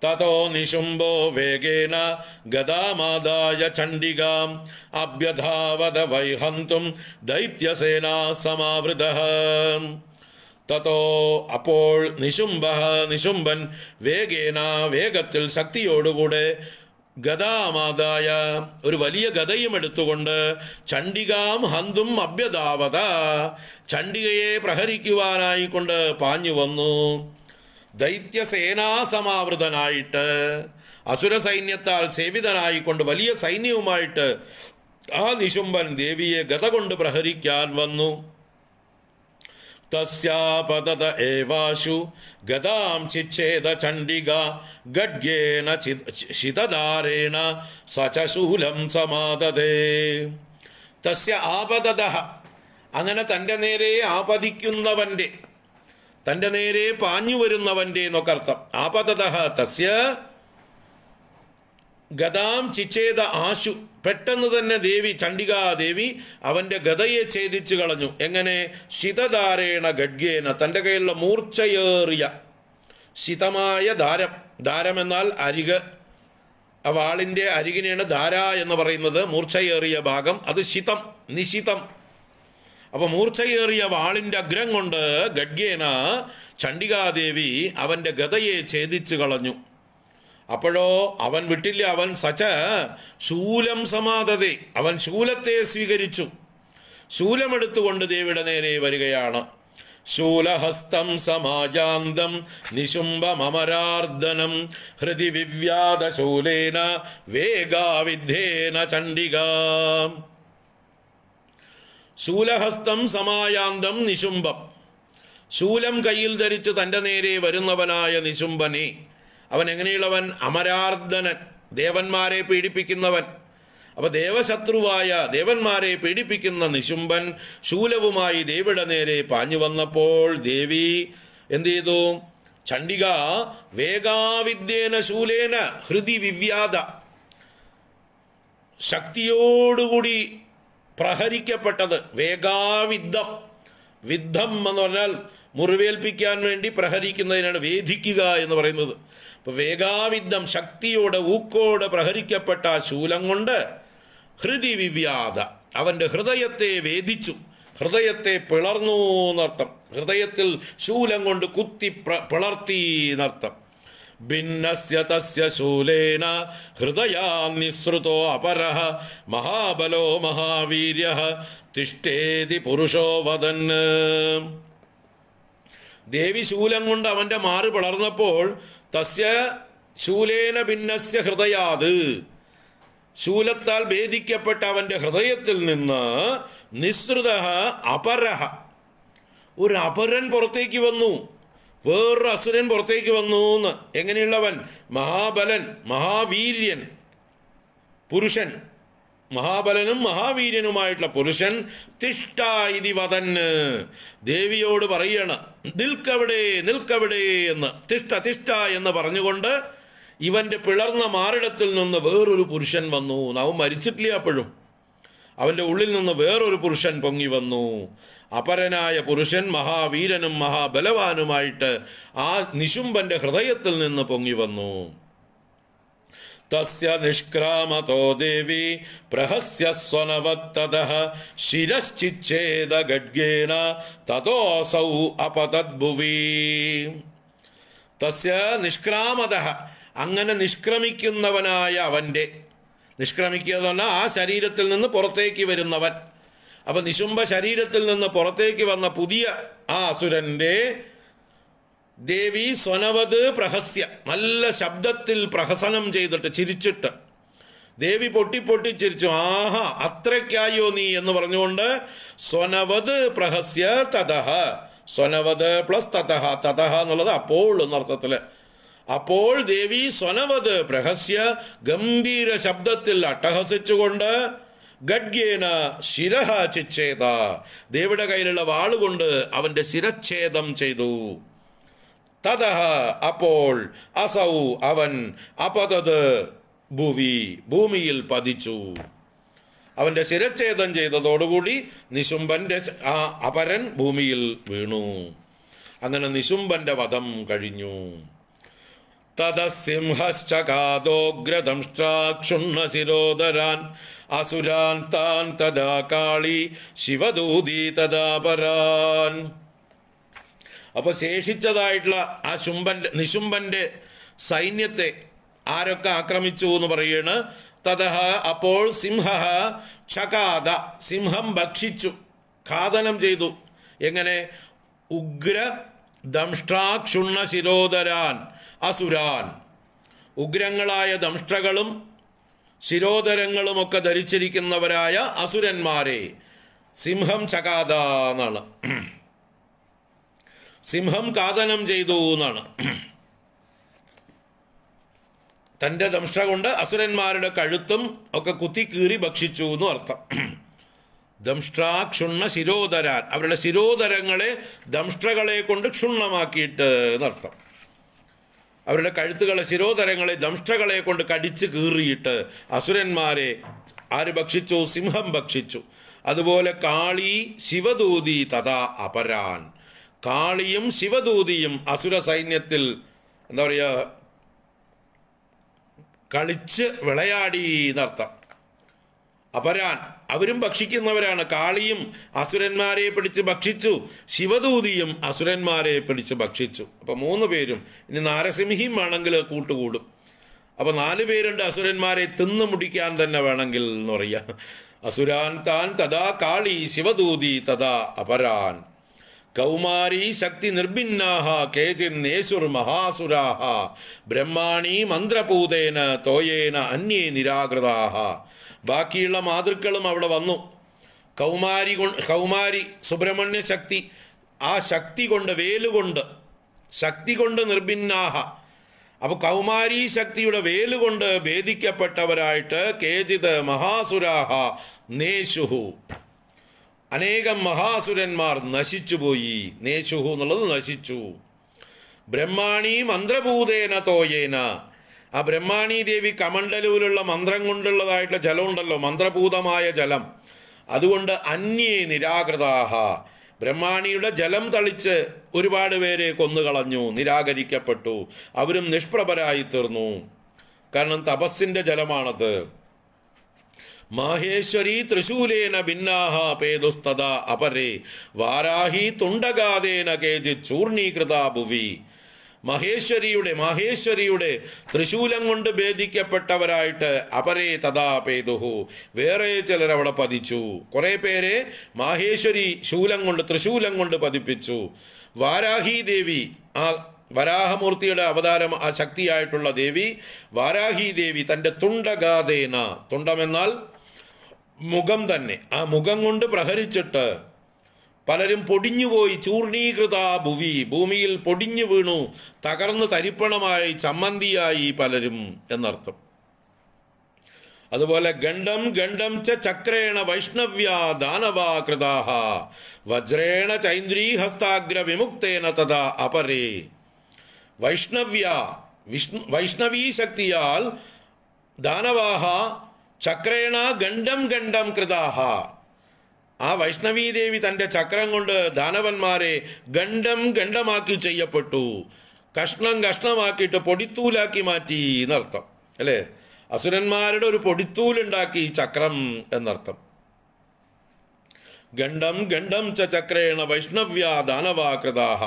തതോ നിശുംബോ വേഗേന ഗതാമാതായ ചണ്ഡികാം അഭ്യധാവത വൈഹന്തും ദൈത്യസേനാ സമാവൃത തതോ അപ്പോൾ നിശുംബ നിശുംബൻ വേഗേന വേഗത്തിൽ ശക്തിയോടുകൂടെ ഗതാമാതായ ഒരു വലിയ ഗതയും എടുത്തുകൊണ്ട് ചണ്ഡികാം ഹന്തും അഭ്യതാവത ചണ്ഡികയെ പ്രഹരിക്കുവാനായിക്കൊണ്ട് പാഞ്ഞു വന്നു ദൈത്യസേനാസമാവൃതനായിട്ട് അസുര സൈന്യത്താൽ സേവിതനായിക്കൊണ്ട് വലിയ സൈന്യവുമായിട്ട് ആ നിശുംബൻ ദേവിയെ ഗത കൊണ്ട് പ്രഹരിക്കാൻ വന്നു തസ്യാപതത ഏവാശു ഗതാം ചിച്ഛേദ ചണ്ഡിക ഗഡ്ഗേന ശിതധാരേണ സചശൂലം സമാദതേ തസ്യ ആപതത അങ്ങനെ തൻ്റെ നേരെ ആപതിക്കുന്നവൻ്റെ തൻ്റെ നേരെ പാഞ്ഞു വരുന്നവൻ്റെ എന്നൊക്കെ അർത്ഥം ആപതത തസ്യ ഗതാം ചിച്ചേത ആശു പെട്ടെന്ന് തന്നെ ദേവി ചണ്ഡികാദേവി അവന്റെ ഗതയെ ഛേദിച്ചു കളഞ്ഞു എങ്ങനെ ശിതധാരേണ ഗഡ്ഗേന തൻ്റെ കയ്യിലുള്ള മൂർച്ചയേറിയ ശിതമായ ദാരം എന്നാൽ അരിക് ആ വാളിൻ്റെ അരികിനെയാണ് ധാര എന്ന് പറയുന്നത് മൂർച്ചയേറിയ ഭാഗം അത് ശിതം നിശിതം അപ്പോൾ മൂർച്ചയേറിയ വാളിൻ്റെ അഗ്രം കൊണ്ട് ഗഡ്ഗേന ചണ്ഡികാദേവി അവൻ്റെ ഗതയെ ഛേദിച്ചു കളഞ്ഞു അപ്പോഴോ അവൻ വിട്ടില്ല അവൻ സച്ച ശൂലം സമാധതെ അവൻ ശൂലത്തെ സ്വീകരിച്ചു ശൂലമെടുത്തുകൊണ്ട് ദേവിയുടെ നേരെ വരികയാണ് ശൂലഹസ്തം സമാജാന്തം നിശുംബമരാർദ്ദനം ഹൃദി വിവ്യാദശൂലേന വേഗാവിധേന ചണ്ഡിക ശൂലഹസ്തം സമായാന്തം നിശുംബം ശൂലം കയ്യിൽ ധരിച്ച് തൻ്റെ നേരെ വരുന്നവനായ നിശുംബനെ അവൻ എങ്ങനെയുള്ളവൻ അമരാർദ്ദനൻ ദേവന്മാരെ പീഡിപ്പിക്കുന്നവൻ അപ്പൊ ദേവശത്രുവായ ദേവന്മാരെ പീഡിപ്പിക്കുന്ന നിശുംബൻ ശൂലവുമായി ദേവിയുടെ നേരെ പാഞ്ഞു വന്നപ്പോൾ ദേവി എന്ത് ചെയ്തു ചണ്ഡിക വേഗാവിദ്യേന ശൂലേന ഹൃതി വിവ്യാത ശക്തിയോടുകൂടി പ്രഹരിക്കപ്പെട്ടത് വേഗാവിദ്ധം വിദ്ധം എന്ന് പറഞ്ഞാൽ മുറിവേൽപ്പിക്കാൻ വേണ്ടി പ്രഹരിക്കുന്നതിനാണ് വേദിക്കുക എന്ന് പറയുന്നത് ഇപ്പോൾ വേഗാവിദ്ധം ശക്തിയോടെ ഊക്കോടെ പ്രഹരിക്കപ്പെട്ട ആ ശൂലം കൊണ്ട് ഹൃദി വിവ്യാത അവൻ്റെ ഹൃദയത്തെ വേദിച്ചു ഹൃദയത്തെ പിളർന്നു എന്നർത്ഥം ഹൃദയത്തിൽ ശൂലം കൊണ്ട് കുത്തി പിളർത്തി എന്നർത്ഥം ഭിന്നസ്യ തസ്യ ശൂലേന ഹൃദയാനിസൃതോ അപരഹ മഹാബലോ മഹാവീര്യ തിഷ്ടേതി പുരുഷോ വദൻ ദേവിശൂലം കൊണ്ട് അവന്റെ മാറ് പിളർന്നപ്പോൾ തസ്യ ശൂലേന ഭിന്നസ്യ ഹൃദയാത് ശൂലത്താൽ ഭേദിക്കപ്പെട്ട അവന്റെ ഹൃദയത്തിൽ നിന്ന് നിസ്തൃത അപരഹ ഒരു അപരൻ പുറത്തേക്ക് വന്നു വേറൊരു അസുരൻ പുറത്തേക്ക് വന്നു എന്ന് എങ്ങനെയുള്ളവൻ മഹാബലൻ മഹാവീര്യൻ പുരുഷൻ മഹാബലനും മഹാവീര്യനുമായിട്ടുള്ള പുരുഷൻ തിഷ്ട ഇതി വതന് ദേവിയോട് പറയണ നിൽക്കവിടെ നിൽക്കവിടെ എന്ന് തിഷ്ട തിഷ്ട എന്ന് പറഞ്ഞുകൊണ്ട് ഇവന്റെ പിളർന്ന മാറിടത്തിൽ നിന്ന് വേറൊരു പുരുഷൻ വന്നു അവൻ മരിച്ചിട്ടില്ല അപ്പോഴും അവന്റെ ഉള്ളിൽ നിന്ന് വേറൊരു പുരുഷൻ പൊങ്ങി വന്നു അപരനായ പുരുഷൻ മഹാവീരനും മഹാബലവാനുമായിട്ട് ആ നിശുംബന്റെ ഹൃദയത്തിൽ നിന്ന് പൊങ്ങി വന്നു തസ്യ നിഷ്ക്രാമതോ ദേവി പ്രഹസ്യ സ്വനവത്തത ശിരശ്ചിച്ഛേദ ഗഡ്ഗേന തതോസൗ അപതദ്ഭുവി തസ്യ നിഷ്ക്രാമത അങ്ങനെ നിഷ്ക്രമിക്കുന്നവനായ അവൻ്റെ നിഷ്ക്രമിക്കുക എന്ന് പറഞ്ഞാൽ ആ ശരീരത്തിൽ നിന്ന് പുറത്തേക്ക് വരുന്നവൻ അപ്പം നിശുംഭ ശരീരത്തിൽ നിന്ന് പുറത്തേക്ക് വന്ന പുതിയ ആ അസുരൻ്റെ ദേവി സ്വനവത് പ്രഹസ്യ നല്ല ശബ്ദത്തിൽ പ്രഹസനം ചെയ്തിട്ട് ചിരിച്ചിട്ട് ദേവി പൊട്ടി പൊട്ടി ചിരിച്ചു ആഹാ അത്രയ്ക്കായോ നീ എന്ന് പറഞ്ഞുകൊണ്ട് സ്വനവത് പ്രഹസ്യ തതഹ സ്വനവത് പ്ലസ് തതഹ തതഹ എന്നുള്ളത് അപ്പോൾ എന്നർത്ഥത്തില് അപ്പോൾ ദേവി സ്വനവത് പ്രഹസ്യ ഗംഭീര ശബ്ദത്തിൽ അട്ടഹസിച്ചുകൊണ്ട് ഗഡ്ഗേന ശിരഹ ചിച്ഛേദ ദേവിയുടെ കയ്യിലുള്ള വാളുകൊണ്ട് അവന്റെ ശിരച്ഛേദം ചെയ്തു തതഹ അപ്പോൾ അസൗ അവൻ അപതത് ഭൂവി ഭൂമിയിൽ പതിച്ചു അവന്റെ ശിരച്ഛേദം ചെയ്തതോടുകൂടി നിശുംബന്റെ ആ അപരൻ ഭൂമിയിൽ വീണു അങ്ങനെ നിശുംബന്റെ വധം കഴിഞ്ഞു തതസിംഹശ്ചകാദോഗ്രദംഷ്ടാക്ഷുണ്ണശിരോദരാൻ അസുരാൻ താൻ തഥാ കാളി ശിവദൂതീ തഥാപരാൻ അപ്പോൾ ശേഷിച്ചതായിട്ടുള്ള ആ ശുംഭന്റെ നിശുംഭന്റെ സൈന്യത്തെ ആരൊക്കെ ആക്രമിച്ചു എന്ന് പറയാണ് തതഹ അപ്പോൾ സിംഹ ക്ഷകാത സിംഹം ഭക്ഷിച്ചു ഖാദനം ചെയ്തു എങ്ങനെ ഉഗ്ര ദംഷ്ട്രാക്ഷുണ്ണ ശിരോധരാൻ അസുരാൻ ഉഗ്രങ്ങളായ ദംഷ്ട്രകളും ഒക്കെ ധരിച്ചിരിക്കുന്നവരായ അസുരന്മാരെ സിംഹം ചകാത എന്നാണ് സിംഹം കാതനം ചെയ്തു എന്നാണ് തൻ്റെ ദംഷ്ട കൊണ്ട് അസുരന്മാരുടെ കഴുത്തും ഒക്കെ കുത്തിക്കീറി ഭക്ഷിച്ചു എന്നു അർത്ഥം ദംഷ്ടാക്ഷുണ്ണ ശിരോധരാൻ അവരുടെ ശിരോധരങ്ങളെ ദംഷ്ട്രകളെ കൊണ്ട് ക്ഷുണ്ണമാക്കിയിട്ട് എന്നർത്ഥം അവരുടെ കഴുത്തുകളെ ശിരോധരങ്ങളെ ദംഷ്ട്രകളെ കൊണ്ട് കടിച്ച് കീറിയിട്ട് അസുരന്മാരെ ആര് ഭക്ഷിച്ചു സിംഹം ഭക്ഷിച്ചു അതുപോലെ കാളി ശിവദൂതി തഥാ അപരാൻ കാളിയും ശിവദൂതിയും അസുര സൈന്യത്തിൽ എന്താ പറയുക കളിച്ച് വിളയാടി എന്നർത്ഥം അപരാൻ അവരും ഭക്ഷിക്കുന്നവരാണ് കാളിയും അസുരന്മാരെ പിടിച്ച് ഭക്ഷിച്ചു ശിവദൂതിയും അസുരന്മാരെ പിടിച്ച് ഭക്ഷിച്ചു അപ്പോൾ മൂന്ന് പേരും ഇനി നാരസിംഹിയും വേണമെങ്കിൽ കൂട്ടുകൂടും അപ്പോൾ നാല് പേരുണ്ട് അസുരന്മാരെ തിന്ന് മുടിക്കാൻ തന്നെ വേണമെങ്കിൽ എന്ന് പറയുക അസുരാൻ താൻ തഥാ കാളി ശിവദൂതി തഥാ അപരാൻ കൗമാരീ ശക്തി നിർഭിന്നാഹ കേചിൻ നേശുർ മഹാസുരാഹ ബ്രഹ്മാണി മന്ത്രപൂതേന തോയേന അന്യേ നിരാകൃതാഹ ബാക്കിയുള്ള മാതൃക്കളും അവിടെ വന്നു കൗമാരി കൗമാരി സുബ്രഹ്മണ്യ ശക്തി ആ ശക്തി കൊണ്ട് വേലുകൊണ്ട് ശക്തി കൊണ്ട് നിർഭിന്നാഹ അപ്പോൾ കൗമാരി ശക്തിയുടെ വേലുകൊണ്ട് ഭേദിക്കപ്പെട്ടവരായിട്ട് കേചിത് മഹാസുരാഹ നേശുഹു അനേകം മഹാസുരന്മാർ നശിച്ചുപോയി നേശുഹു എന്നുള്ളത് നശിച്ചു ബ്രഹ്മാണി മന്ത്രഭൂതേന തോയേന ആ ബ്രഹ്മാണി ദേവി കമണ്ഡലൂരിലുള്ള മന്ത്രം കൊണ്ടുള്ളതായിട്ടുള്ള ജലമുണ്ടല്ലോ മന്ത്രഭൂതമായ ജലം അതുകൊണ്ട് അന്യേ നിരാകൃതാഹ ബ്രഹ്മാണിയുടെ ജലം തളിച്ച് ഒരുപാട് പേരെ കൊന്നുകളഞ്ഞു നിരാകരിക്കപ്പെട്ടു അവരും നിഷ്പ്രഭരായി തീർന്നു കാരണം തപസ്സിൻ്റെ ജലമാണത് മാഹേശ്വരി തൃശൂലേന ഭിന്നാഹ പേതുസ്തത അപരേ വാരാഹി തുണ്ടകാതേന കേജി ചൂർണീകൃത ഭുവി മഹേശ്വരിയുടെ മഹേശ്വരിയുടെ തൃശൂലം കൊണ്ട് ഭേദിക്കപ്പെട്ടവരായിട്ട് അപരേ തഥാ പേതുഹു വേറെ ചിലർ അവിടെ പതിച്ചു കുറെ പേരെ മാഹേശ്വരി ശൂലം കൊണ്ട് തൃശൂലം കൊണ്ട് പതിപ്പിച്ചു വാരാഹി ദേവി ആ വരാഹമൂർത്തിയുടെ അവതാരം ആ ശക്തിയായിട്ടുള്ള ദേവി വാരാഹി ദേവി തൻ്റെ തുണ്ടഗാതേന തുണ്ടമെന്നാൽ മുഖം തന്നെ ആ മുഖം കൊണ്ട് പ്രഹരിച്ചിട്ട് പലരും പൊടിഞ്ഞുപോയി ചൂർണീകൃത ഭുവി ഭൂമിയിൽ പൊടിഞ്ഞു വീണു തകർന്നു തരിപ്പണമായി ചമ്മന്തിയായി പലരും എന്നർത്ഥം അതുപോലെ ഗണ്ഡം ഗണ്ഡം ച ചക്രേണ വൈഷ്ണവ്യ ദാനവാ കൃതാഹ വജ്രേണ ചൈന്ദ്രീ ഹസ്താഗ്ര വിമുക്തേന തഥാ അപരേ വൈഷ്ണവ്യ വിഷ്ണു വൈഷ്ണവീ ശക്തിയാൽ ദാനവാഹ ചക്രേണ ഗണ്ഡം ഗണ്ഡം കൃതാഹ ആ വൈഷ്ണവീദേവി തൻ്റെ ചക്രം കൊണ്ട് ദാനവന്മാരെ ഗണ്ഡം ഗണ്ഡമാക്കി ചെയ്യപ്പെട്ടു കഷ്ണം കഷ്ണമാക്കിയിട്ട് പൊടിത്തൂലാക്കി മാറ്റി എന്നർത്ഥം അല്ലേ അസുരന്മാരുടെ ഒരു പൊടിത്തൂലുണ്ടാക്കി ചക്രം എന്നർത്ഥം ഗണ്ഡം ഗണ്ഡം ച ചക്രേണ വൈഷ്ണവ്യ കൃതാഹ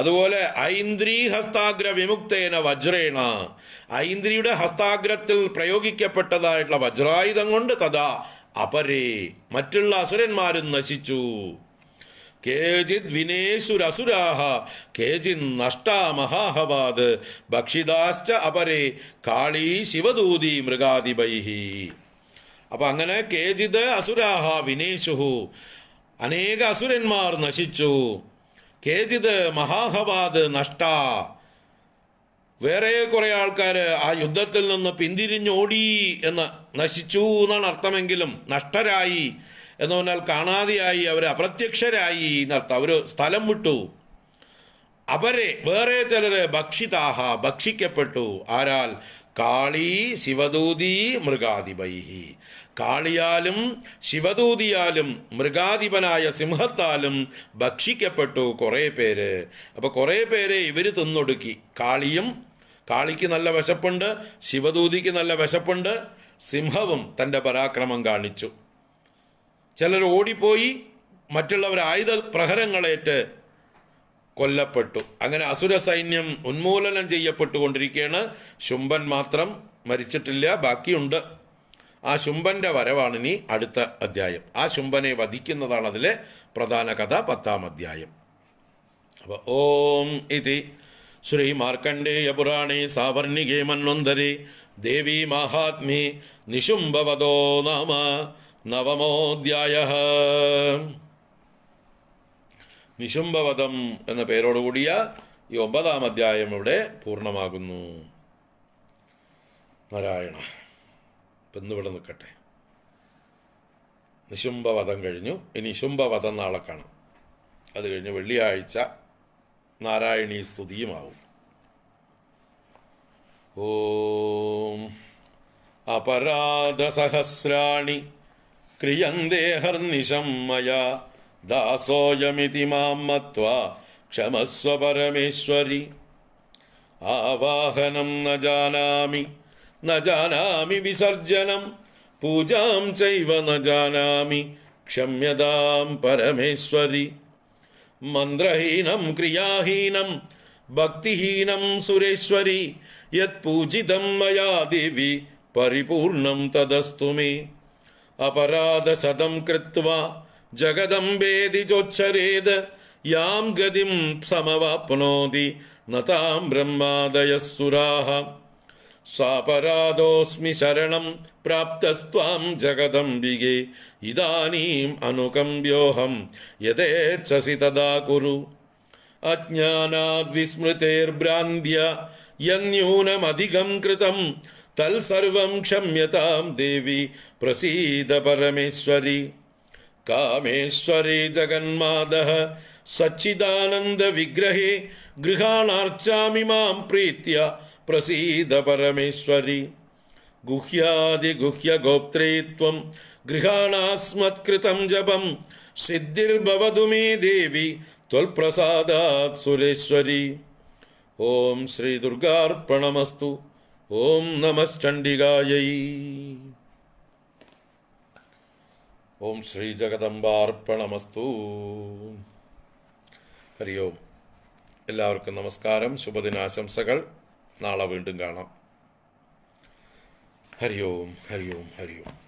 അതുപോലെ ഐന്ദ്രീ ഹസ്താഗ്ര വിമുക്തേന വജ്രേണ ഐന്ദ്രിയുടെ ഹസ്താഗ്രത്തിൽ പ്രയോഗിക്കപ്പെട്ടതായിട്ടുള്ള വജ്രായുധം കൊണ്ട് തഥാ അപരേ മറ്റുള്ള അസുരന്മാരും നശിച്ചു കേജിത് വിനേശുരസുരാഹ കേജിൻ നഷ്ട മഹാഹവാദ് ഭക്ഷിതാശ്ച അപരേ കാളി ശിവദൂതി മൃഗാധിപൈഹി അപ്പൊ അങ്ങനെ കേജിത് അസുരാഹ വിനേശുഹു അനേക അസുരന്മാർ നശിച്ചു കേജിത് മഹാഹവാദ് നഷ്ട വേറെ കുറെ ആൾക്കാർ ആ യുദ്ധത്തിൽ നിന്ന് പിന്തിരിഞ്ഞോടി എന്ന് നശിച്ചു എന്നാണ് അർത്ഥമെങ്കിലും നഷ്ടരായി എന്ന് പറഞ്ഞാൽ കാണാതെയായി അവർ അപ്രത്യക്ഷരായി എന്നർത്ഥം അവർ സ്ഥലം വിട്ടു അവരെ വേറെ ചിലര് ഭക്ഷിതാഹ ഭക്ഷിക്കപ്പെട്ടു ആരാൽ കാളി ശിവദൂതി മൃഗാധിപൈഹി കാളിയാലും ശിവദൂതിയാലും മൃഗാധിപനായ സിംഹത്താലും ഭക്ഷിക്കപ്പെട്ടു കുറേ പേര് അപ്പോൾ കുറേ പേരെ ഇവർ തിന്നൊടുക്കി കാളിയും കാളിക്ക് നല്ല വശപ്പുണ്ട് ശിവദൂതിക്ക് നല്ല വശപ്പുണ്ട് സിംഹവും തൻ്റെ പരാക്രമം കാണിച്ചു ചിലർ ഓടിപ്പോയി മറ്റുള്ളവർ ആയുധ പ്രഹരങ്ങളേറ്റ് കൊല്ലപ്പെട്ടു അങ്ങനെ അസുര സൈന്യം ഉന്മൂലനം ചെയ്യപ്പെട്ടുകൊണ്ടിരിക്കുകയാണ് ശുംഭൻ മാത്രം മരിച്ചിട്ടില്ല ബാക്കിയുണ്ട് ആ ശുംഭന്റെ വരവാണ് ഇനി അടുത്ത അധ്യായം ആ ശുംഭനെ വധിക്കുന്നതാണ് അതിലെ പ്രധാന കഥ പത്താം അധ്യായം അപ്പോൾ ഓം ഇതി ശ്രീ മാർക്കണ്ഡേയപുരാണേ സാവർണികേ മന്വന്തരി ദേവി മഹാത്മി നിശുംഭവതോ നാമ നവമോധ്യായ നിശുംഭവതം എന്ന പേരോടുകൂടിയ ഈ ഒമ്പതാം അധ്യായം ഇവിടെ പൂർണ്ണമാകുന്നു നാരായണ ഇന്നിവിടെ നിൽക്കട്ടെ നിശുംഭവധം കഴിഞ്ഞു ഇനി ശുംഭവധം നാളെ കാണാം അത് കഴിഞ്ഞ് വെള്ളിയാഴ്ച നാരായണീ സ്തുതിയുമാവും ഓം അപരാധസഹസ്രാണി ക്രിയന്തേ ഹർനിശം മയാ ദാസോയമിതി മാം മത്വ ക്ഷമസ്വ പരമേശ്വരി ആവാഹനം ന ജാനാമി न जानामि विसर्जनं पूजां चैव न जानामि क्षम्यतां परमेश्वरि मन्द्रहीनं क्रियाहीनं भक्तिहीनं सुरेश्वरि यत्पूजितं मया देवि परिपूर्णं तदस्तु मे अपराधशतं कृत्वा जगदम्बेदि जोच्छरेद यां गतिं समवाप्नोति न तां ब्रह्मादयः सुराः पराधोऽस्मि शरणं प्राप्तस्त्वाम् जगदम्बिगे इदानीम् अनुकम्ब्योऽहं व्योऽहम् यदेच्छसि तदा कुरु अज्ञानाग्विस्मृतेर्भ्रान्द्य यन्न्यूनमधिकम् कृतं तल् क्षम्यतां देवि प्रसीद परमेश्वरि कामेश्वरे जगन्मादः सच्चिदानन्दविग्रहे गृहाणार्चामि मां प्रीत्य പ്രസീത പരമേശ്വരി ഗുഹ്യാദിഗുഹ്യഗോപ്ത്രേ ത്വം ഗൃഹാണാസ്മത്കൃതം ജപം സിദ്ധിർഭവതു മേ ദേവി ത്വൽപ്രസാദാത് സുരേശ്വരി ഓം ശ്രീ ദുർഗാർപ്പണമസ്തു ഓം നമശ്ചണ്ഡികായൈ ഓം ശ്രീ ജഗദംബാർപ്പണമസ്തു ഹരി ഓം എല്ലാവർക്കും നമസ്കാരം ശുഭദിനാശംസകൾ നാളെ വീണ്ടും കാണാം ഹരി ഓം ഹരി ഓം ഹരി ഓം